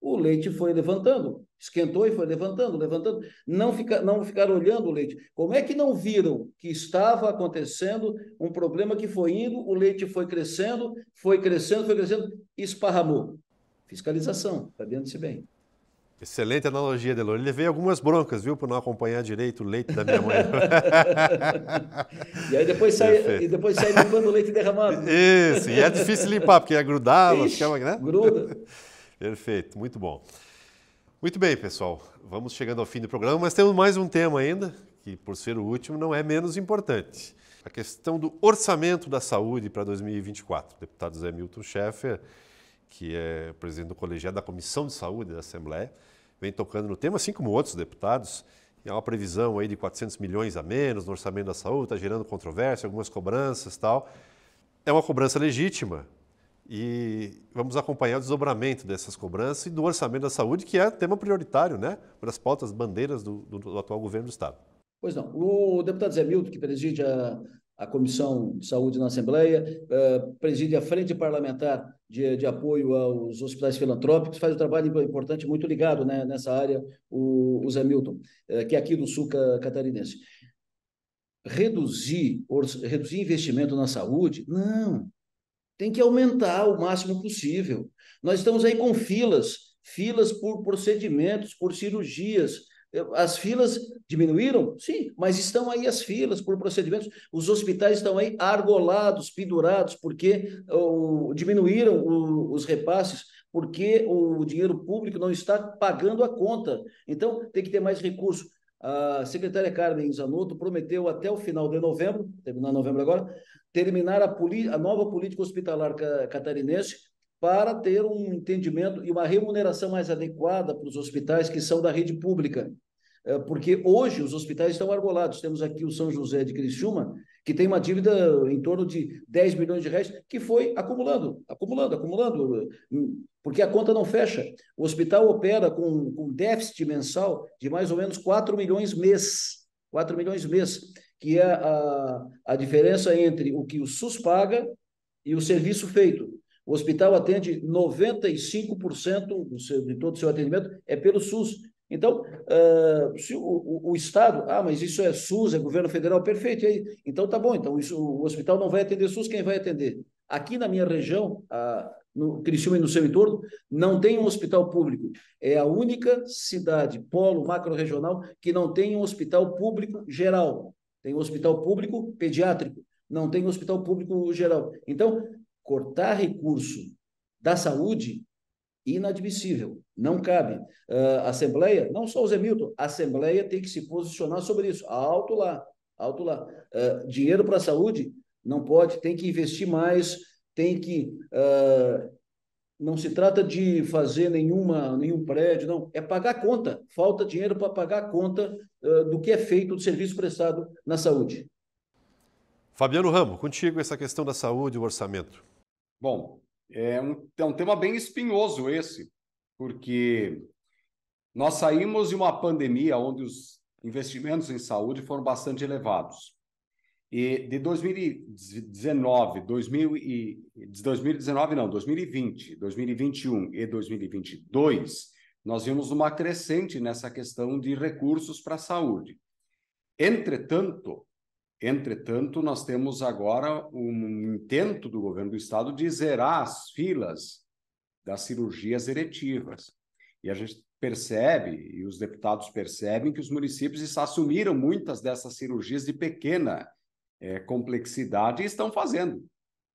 O leite foi levantando, esquentou e foi levantando, levantando. Não, fica, não ficaram olhando o leite. Como é que não viram que estava acontecendo um problema que foi indo, o leite foi crescendo, foi crescendo, foi crescendo, esparramou? Fiscalização, Fabiano disse bem. Excelente analogia, Delor. Ele veio algumas broncas, viu, por não acompanhar direito o leite da minha mãe. e aí depois sai, e depois sai limpando o leite derramado. Isso, e é difícil limpar, porque é Ixi, ficava, né? Gruda. Perfeito, muito bom. Muito bem, pessoal. Vamos chegando ao fim do programa, mas temos mais um tema ainda, que por ser o último não é menos importante. A questão do orçamento da saúde para 2024. O deputado Zé Milton Schaeffer, que é presidente do colegiado da Comissão de Saúde da Assembleia, vem tocando no tema, assim como outros deputados. E há uma previsão aí de 400 milhões a menos no orçamento da saúde, está gerando controvérsia, algumas cobranças tal. É uma cobrança legítima e vamos acompanhar o desdobramento dessas cobranças e do orçamento da saúde, que é tema prioritário, né? para as pautas bandeiras do, do, do atual governo do Estado. Pois não. O deputado Zé Milton, que preside a a Comissão de Saúde na Assembleia, eh, preside a Frente Parlamentar de, de Apoio aos Hospitais Filantrópicos, faz um trabalho importante, muito ligado né, nessa área, o, o Zé Milton, eh, que é aqui do sul catarinense. Reduzir, or, reduzir investimento na saúde? Não. Tem que aumentar o máximo possível. Nós estamos aí com filas, filas por procedimentos, por cirurgias, as filas diminuíram? Sim, mas estão aí as filas por procedimentos. Os hospitais estão aí argolados, pendurados, porque diminuíram o, os repasses, porque o dinheiro público não está pagando a conta. Então, tem que ter mais recurso. A secretária Carmen Zanotto prometeu até o final de novembro, terminar novembro agora, terminar a, a nova política hospitalar catarinense para ter um entendimento e uma remuneração mais adequada para os hospitais que são da rede pública. É, porque hoje os hospitais estão arbolados. Temos aqui o São José de Criciúma, que tem uma dívida em torno de 10 milhões de reais, que foi acumulando, acumulando, acumulando, porque a conta não fecha. O hospital opera com, com déficit mensal de mais ou menos 4 milhões mês. 4 milhões mês, que é a, a diferença entre o que o SUS paga e o serviço feito. O hospital atende 95% de todo o seu atendimento é pelo SUS, então, uh, se o, o, o, Estado, ah, mas isso é SUS, é governo federal, perfeito, aí, então tá bom, então isso, o hospital não vai atender SUS, quem vai atender? Aqui na minha região, a, no Criciúma e no seu entorno, não tem um hospital público. É a única cidade, polo macro-regional, que não tem um hospital público geral. Tem um hospital público pediátrico, não tem um hospital público geral. Então, cortar recurso da saúde inadmissível, não cabe. Uh, Assembleia, não só o Zé Milton, a Assembleia tem que se posicionar sobre isso. Alto lá, alto lá. Uh, dinheiro para a saúde não pode, tem que investir mais, tem que. Uh, não se trata de fazer nenhuma, nenhum prédio, não. É pagar a conta. Falta dinheiro para pagar a conta do que é feito do serviço prestado na saúde. Fabiano Ramo, contigo essa questão da saúde e o orçamento. Bom, é um, é um tema bem espinhoso esse, porque nós saímos de uma pandemia onde os investimentos em saúde foram bastante elevados. E de 2019, 2000 e, 2019 não, 2020, 2021 e 2022, nós vimos uma crescente nessa questão de recursos para a saúde. Entretanto, Entretanto, nós temos agora um intento do governo do estado de zerar as filas das cirurgias eretivas E a gente percebe, e os deputados percebem, que os municípios assumiram muitas dessas cirurgias de pequena é, complexidade e estão fazendo,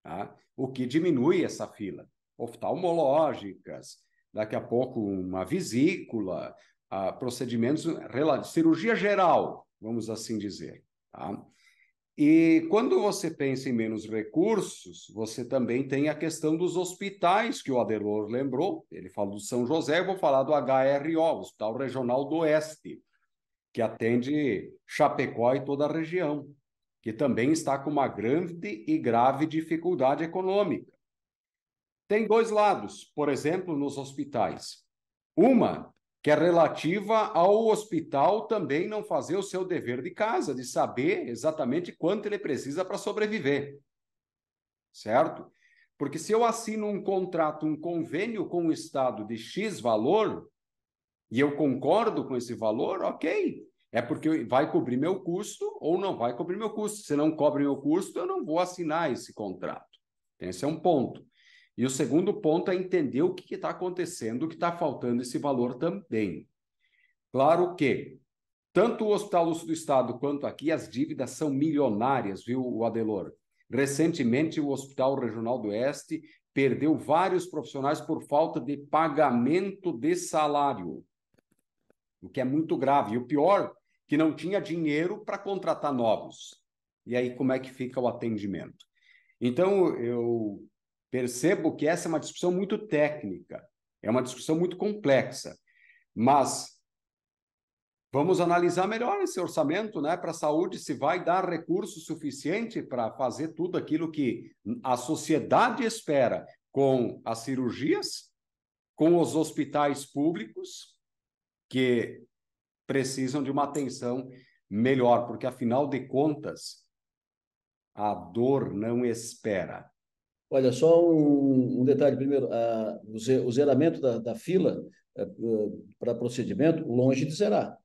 tá? o que diminui essa fila. Oftalmológicas, daqui a pouco uma vesícula, ah, procedimentos, cirurgia geral, vamos assim dizer. Tá? E quando você pensa em menos recursos, você também tem a questão dos hospitais, que o Adelor lembrou. Ele fala do São José, eu vou falar do HRO, Hospital Regional do Oeste, que atende Chapecó e toda a região, que também está com uma grande e grave dificuldade econômica. Tem dois lados, por exemplo, nos hospitais. Uma que é relativa ao hospital também não fazer o seu dever de casa, de saber exatamente quanto ele precisa para sobreviver. Certo? Porque se eu assino um contrato, um convênio com o Estado de X valor, e eu concordo com esse valor, ok. É porque vai cobrir meu custo ou não vai cobrir meu custo. Se não cobre meu custo, eu não vou assinar esse contrato. Esse é um ponto. E o segundo ponto é entender o que está acontecendo, o que está faltando esse valor também. Claro que tanto o Hospital Lúcio do Estado quanto aqui as dívidas são milionárias, viu, Adelor? Recentemente, o Hospital Regional do Oeste perdeu vários profissionais por falta de pagamento de salário, o que é muito grave. E o pior, que não tinha dinheiro para contratar novos. E aí, como é que fica o atendimento? Então, eu Percebo que essa é uma discussão muito técnica, é uma discussão muito complexa, mas vamos analisar melhor esse orçamento né, para a saúde, se vai dar recurso suficiente para fazer tudo aquilo que a sociedade espera com as cirurgias, com os hospitais públicos, que precisam de uma atenção melhor, porque afinal de contas, a dor não espera. Olha, só um, um detalhe primeiro: a, o zeramento da, da fila é, é, para procedimento, longe de zerar.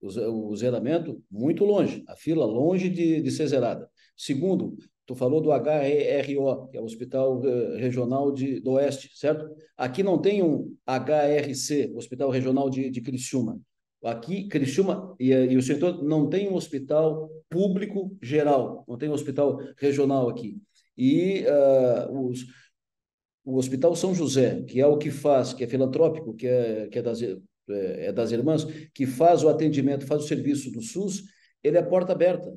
O, o zeramento, muito longe, a fila longe de, de ser zerada. Segundo, tu falou do HRO, que é o Hospital é, Regional de, do Oeste, certo? Aqui não tem um HRC, Hospital Regional de, de Criciúma. Aqui, Criciúma e, e o setor não tem um hospital público geral, não tem um hospital regional aqui. E uh, os, o Hospital São José, que é o que faz, que é filantrópico, que é, que é, das, é, é das irmãs, que faz o atendimento, faz o serviço do SUS, ele é porta aberta.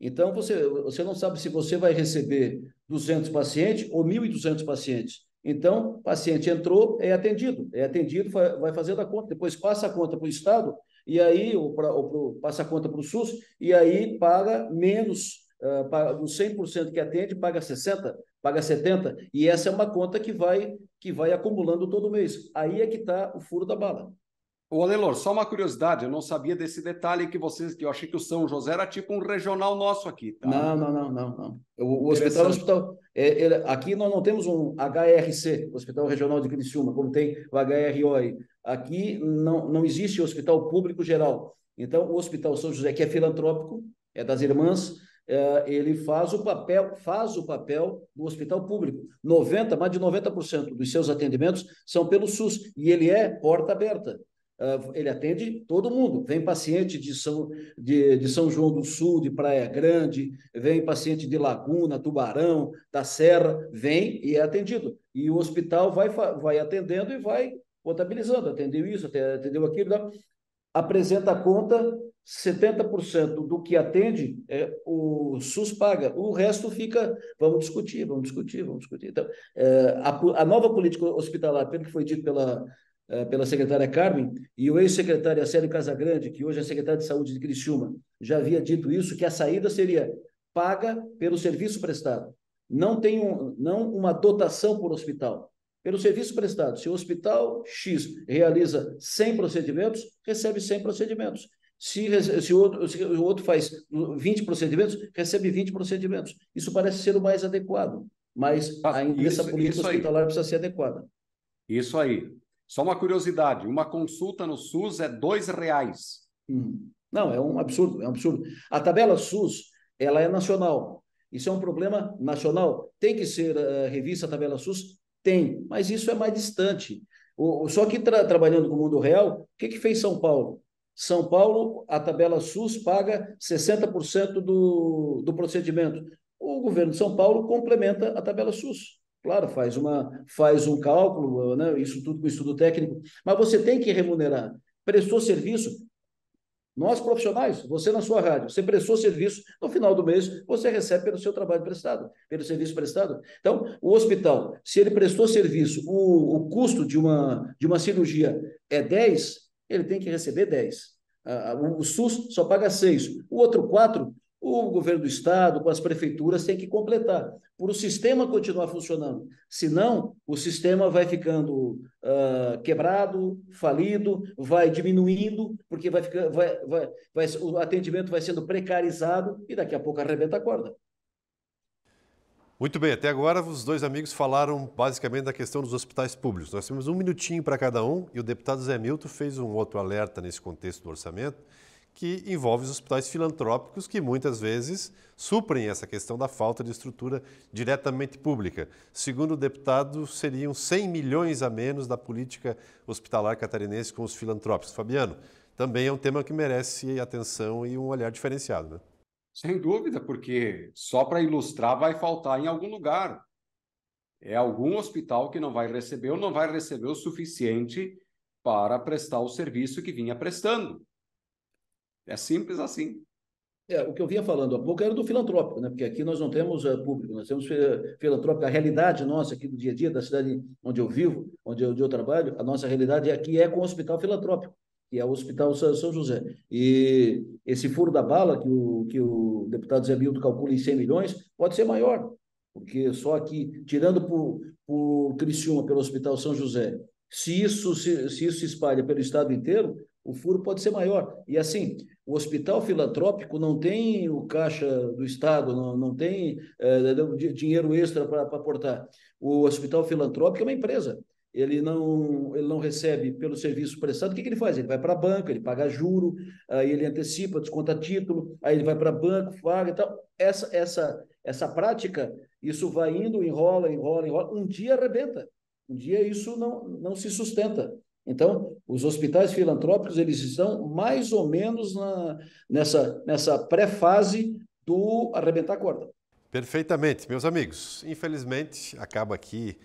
Então, você, você não sabe se você vai receber 200 pacientes ou 1.200 pacientes. Então, paciente entrou, é atendido. É atendido, vai fazendo a conta, depois passa a conta para o Estado, e aí, ou pra, ou pro, passa a conta para o SUS, e aí paga menos uh, ah, 100% que atende, paga 60%, paga 70%, e essa é uma conta que vai, que vai acumulando todo mês. Aí é que está o furo da bala. O Alelor, só uma curiosidade, eu não sabia desse detalhe que vocês, que eu achei que o São José era tipo um regional nosso aqui. Tá? Não, não, não, não, não. O, o hospital, o é hospital é, ele, aqui nós não temos um HRC, Hospital Regional de Criciúma, como tem o HRO aí. Aqui não, não existe hospital público geral. Então, o Hospital São José, que é filantrópico, é das irmãs, é, ele faz o papel, faz o papel do hospital público. 90, mais de 90% dos seus atendimentos são pelo SUS e ele é porta aberta. É, ele atende todo mundo. Vem paciente de São, de, de São João do Sul, de Praia Grande, vem paciente de Laguna, Tubarão, da Serra, vem e é atendido. E o hospital vai, vai atendendo e vai contabilizando. Atendeu isso, atendeu aquilo, né? apresenta a conta 70% do que atende, é, o SUS paga, o resto fica, vamos discutir, vamos discutir, vamos discutir. Então, é, a, a, nova política hospitalar, pelo que foi dito pela, é, pela secretária Carmen, e o ex-secretário Acélio Casagrande, que hoje é secretário de saúde de Criciúma, já havia dito isso, que a saída seria paga pelo serviço prestado. Não tem um, não uma dotação por hospital, pelo serviço prestado. Se o hospital X realiza 100 procedimentos, recebe 100 procedimentos. Se, se, o outro, se o outro faz 20 procedimentos, recebe 20 procedimentos. Isso parece ser o mais adequado, mas ah, ainda isso, essa política hospitalar aí. precisa ser adequada. Isso aí. Só uma curiosidade: uma consulta no SUS é R$ 2,00. Hum. Não, é um absurdo, é um absurdo. A tabela SUS, ela é nacional. Isso é um problema nacional. Tem que ser uh, revista a tabela SUS? Tem, mas isso é mais distante. O, só que tra trabalhando com o mundo real, o que, que fez São Paulo? São Paulo, a tabela SUS paga 60% do, do procedimento. O governo de São Paulo complementa a tabela SUS. Claro, faz, uma, faz um cálculo, né? isso tudo com estudo técnico, mas você tem que remunerar. Prestou serviço, nós profissionais, você na sua rádio, você prestou serviço, no final do mês você recebe pelo seu trabalho prestado, pelo serviço prestado. Então, o hospital, se ele prestou serviço, o, o custo de uma, de uma cirurgia é 10, ele tem que receber 10. O SUS só paga 6. O outro 4, o governo do estado, com as prefeituras, tem que completar, para o sistema continuar funcionando. Senão, o sistema vai ficando uh, quebrado, falido, vai diminuindo, porque vai, ficar, vai, vai, vai, o atendimento vai sendo precarizado e daqui a pouco arrebenta a corda. Muito bem, até agora os dois amigos falaram basicamente da questão dos hospitais públicos. Nós temos um minutinho para cada um e o deputado Zé Milton fez um outro alerta nesse contexto do orçamento que envolve os hospitais filantrópicos que muitas vezes suprem essa questão da falta de estrutura diretamente pública. Segundo o deputado, seriam 100 milhões a menos da política hospitalar catarinense com os filantrópicos. Fabiano, também é um tema que merece atenção e um olhar diferenciado. Né? Sem dúvida, porque só para ilustrar vai faltar em algum lugar. É algum hospital que não vai receber ou não vai receber o suficiente para prestar o serviço que vinha prestando. É simples assim. É, o que eu vinha falando há pouco era do filantrópico, né? porque aqui nós não temos uh, público, nós temos uh, filantrópico. A realidade nossa aqui do dia a dia, da cidade onde eu vivo, onde eu, onde eu trabalho, a nossa realidade aqui é, é com o hospital filantrópico que é o Hospital São José. E esse furo da bala que o, que o deputado Zé Milton calcula em 100 milhões pode ser maior, porque só aqui, tirando por, por Criciúma, pelo Hospital São José, se isso se, se isso se espalha pelo estado inteiro, o furo pode ser maior. E assim, o hospital filantrópico não tem o caixa do Estado, não, não tem é, dinheiro extra para aportar. O hospital filantrópico é uma empresa ele não, ele não recebe pelo serviço prestado, o que, que ele faz? Ele vai para a banco, ele paga juro, aí ele antecipa, desconta título, aí ele vai para banco, paga e tal. Essa, essa, essa prática, isso vai indo, enrola, enrola, enrola, um dia arrebenta, um dia isso não, não se sustenta. Então, os hospitais filantrópicos, eles estão mais ou menos na, nessa, nessa pré-fase do arrebentar a corda. Perfeitamente, meus amigos. Infelizmente, acaba aqui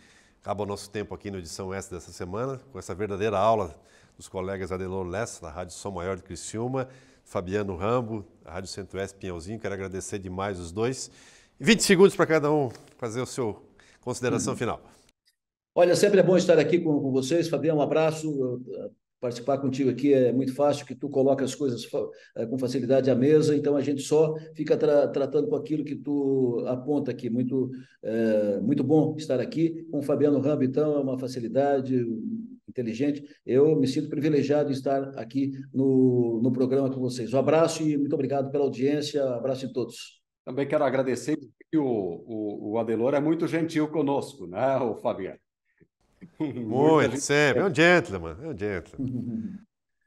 Acaba o nosso tempo aqui na Edição S dessa semana, com essa verdadeira aula dos colegas Adelor Lessa, da Rádio Som Maior de Criciúma, Fabiano Rambo, da Rádio Centro-Oeste Pinhãozinho. Quero agradecer demais os dois. 20 segundos para cada um fazer a sua consideração uhum. final. Olha, sempre é bom estar aqui com, com vocês. Fabiano, um abraço. Participar contigo aqui é muito fácil, que tu coloca as coisas eh, com facilidade à mesa, então a gente só fica tra tratando com aquilo que tu aponta aqui. Muito, é, muito bom estar aqui com o Fabiano Rambo, então, é uma facilidade inteligente. Eu me sinto privilegiado em estar aqui no, no programa com vocês. Um abraço e muito obrigado pela audiência. Um abraço em todos. Também quero agradecer que o, o, o Adelor é muito gentil conosco, né, o Fabiano? Muito, sempre. É um gentleman, é um gentleman.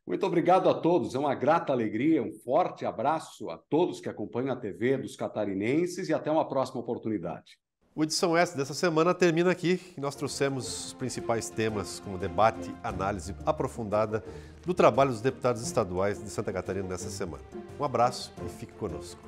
Muito obrigado a todos. É uma grata alegria, um forte abraço a todos que acompanham a TV dos catarinenses e até uma próxima oportunidade. O edição S dessa semana termina aqui e nós trouxemos os principais temas como debate, análise aprofundada do trabalho dos deputados estaduais de Santa Catarina nessa semana. Um abraço e fique conosco.